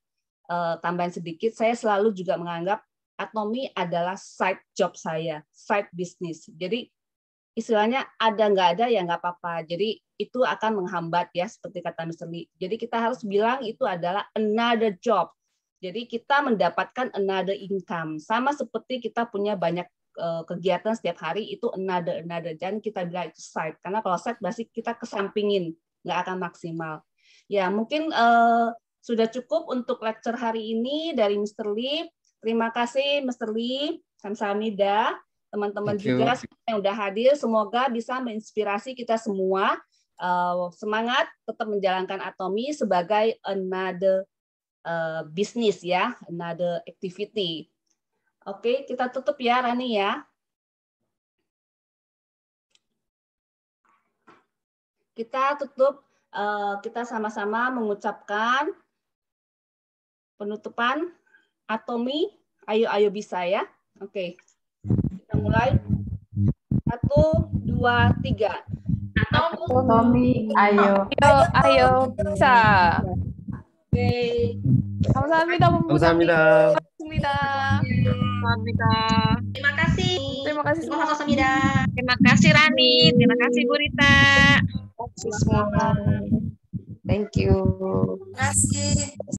Eh, tambahan sedikit, saya selalu juga menganggap atomi adalah side job saya, side business. Jadi istilahnya ada nggak ada ya nggak apa-apa. Jadi itu akan menghambat ya seperti kata Mr. Lee. Jadi kita harus bilang itu adalah another job. Jadi kita mendapatkan another income. Sama seperti kita punya banyak eh, kegiatan setiap hari itu another another dan kita bilang itu side karena kalau side pasti kita kesampingin nggak akan maksimal ya mungkin uh, sudah cukup untuk lecture hari ini dari Mr. Lee. Terima kasih Mr. Lee, Kamsamida, teman-teman juga yang sudah hadir. Semoga bisa menginspirasi kita semua. Uh, semangat tetap menjalankan Atomi sebagai another uh, eh, bisnis ya, another activity. Oke, okay, kita tutup ya Rani ya. Kita tutup, eh, kita sama-sama mengucapkan penutupan atomi. Ayo, ayo bisa ya. Oke, kita mulai. Satu, dua, tiga. Atomi, ayo. Ayo, ayo bisa. Oke. Kamsahamnida. Kamsahamnida. Kamsahamnida. Terima kasih. Terima kasih semua. Kamsahamnida. Terima kasih Rani. Terima kasih Bu Rita. Terima kasih semua. Thank you. Terima kasih.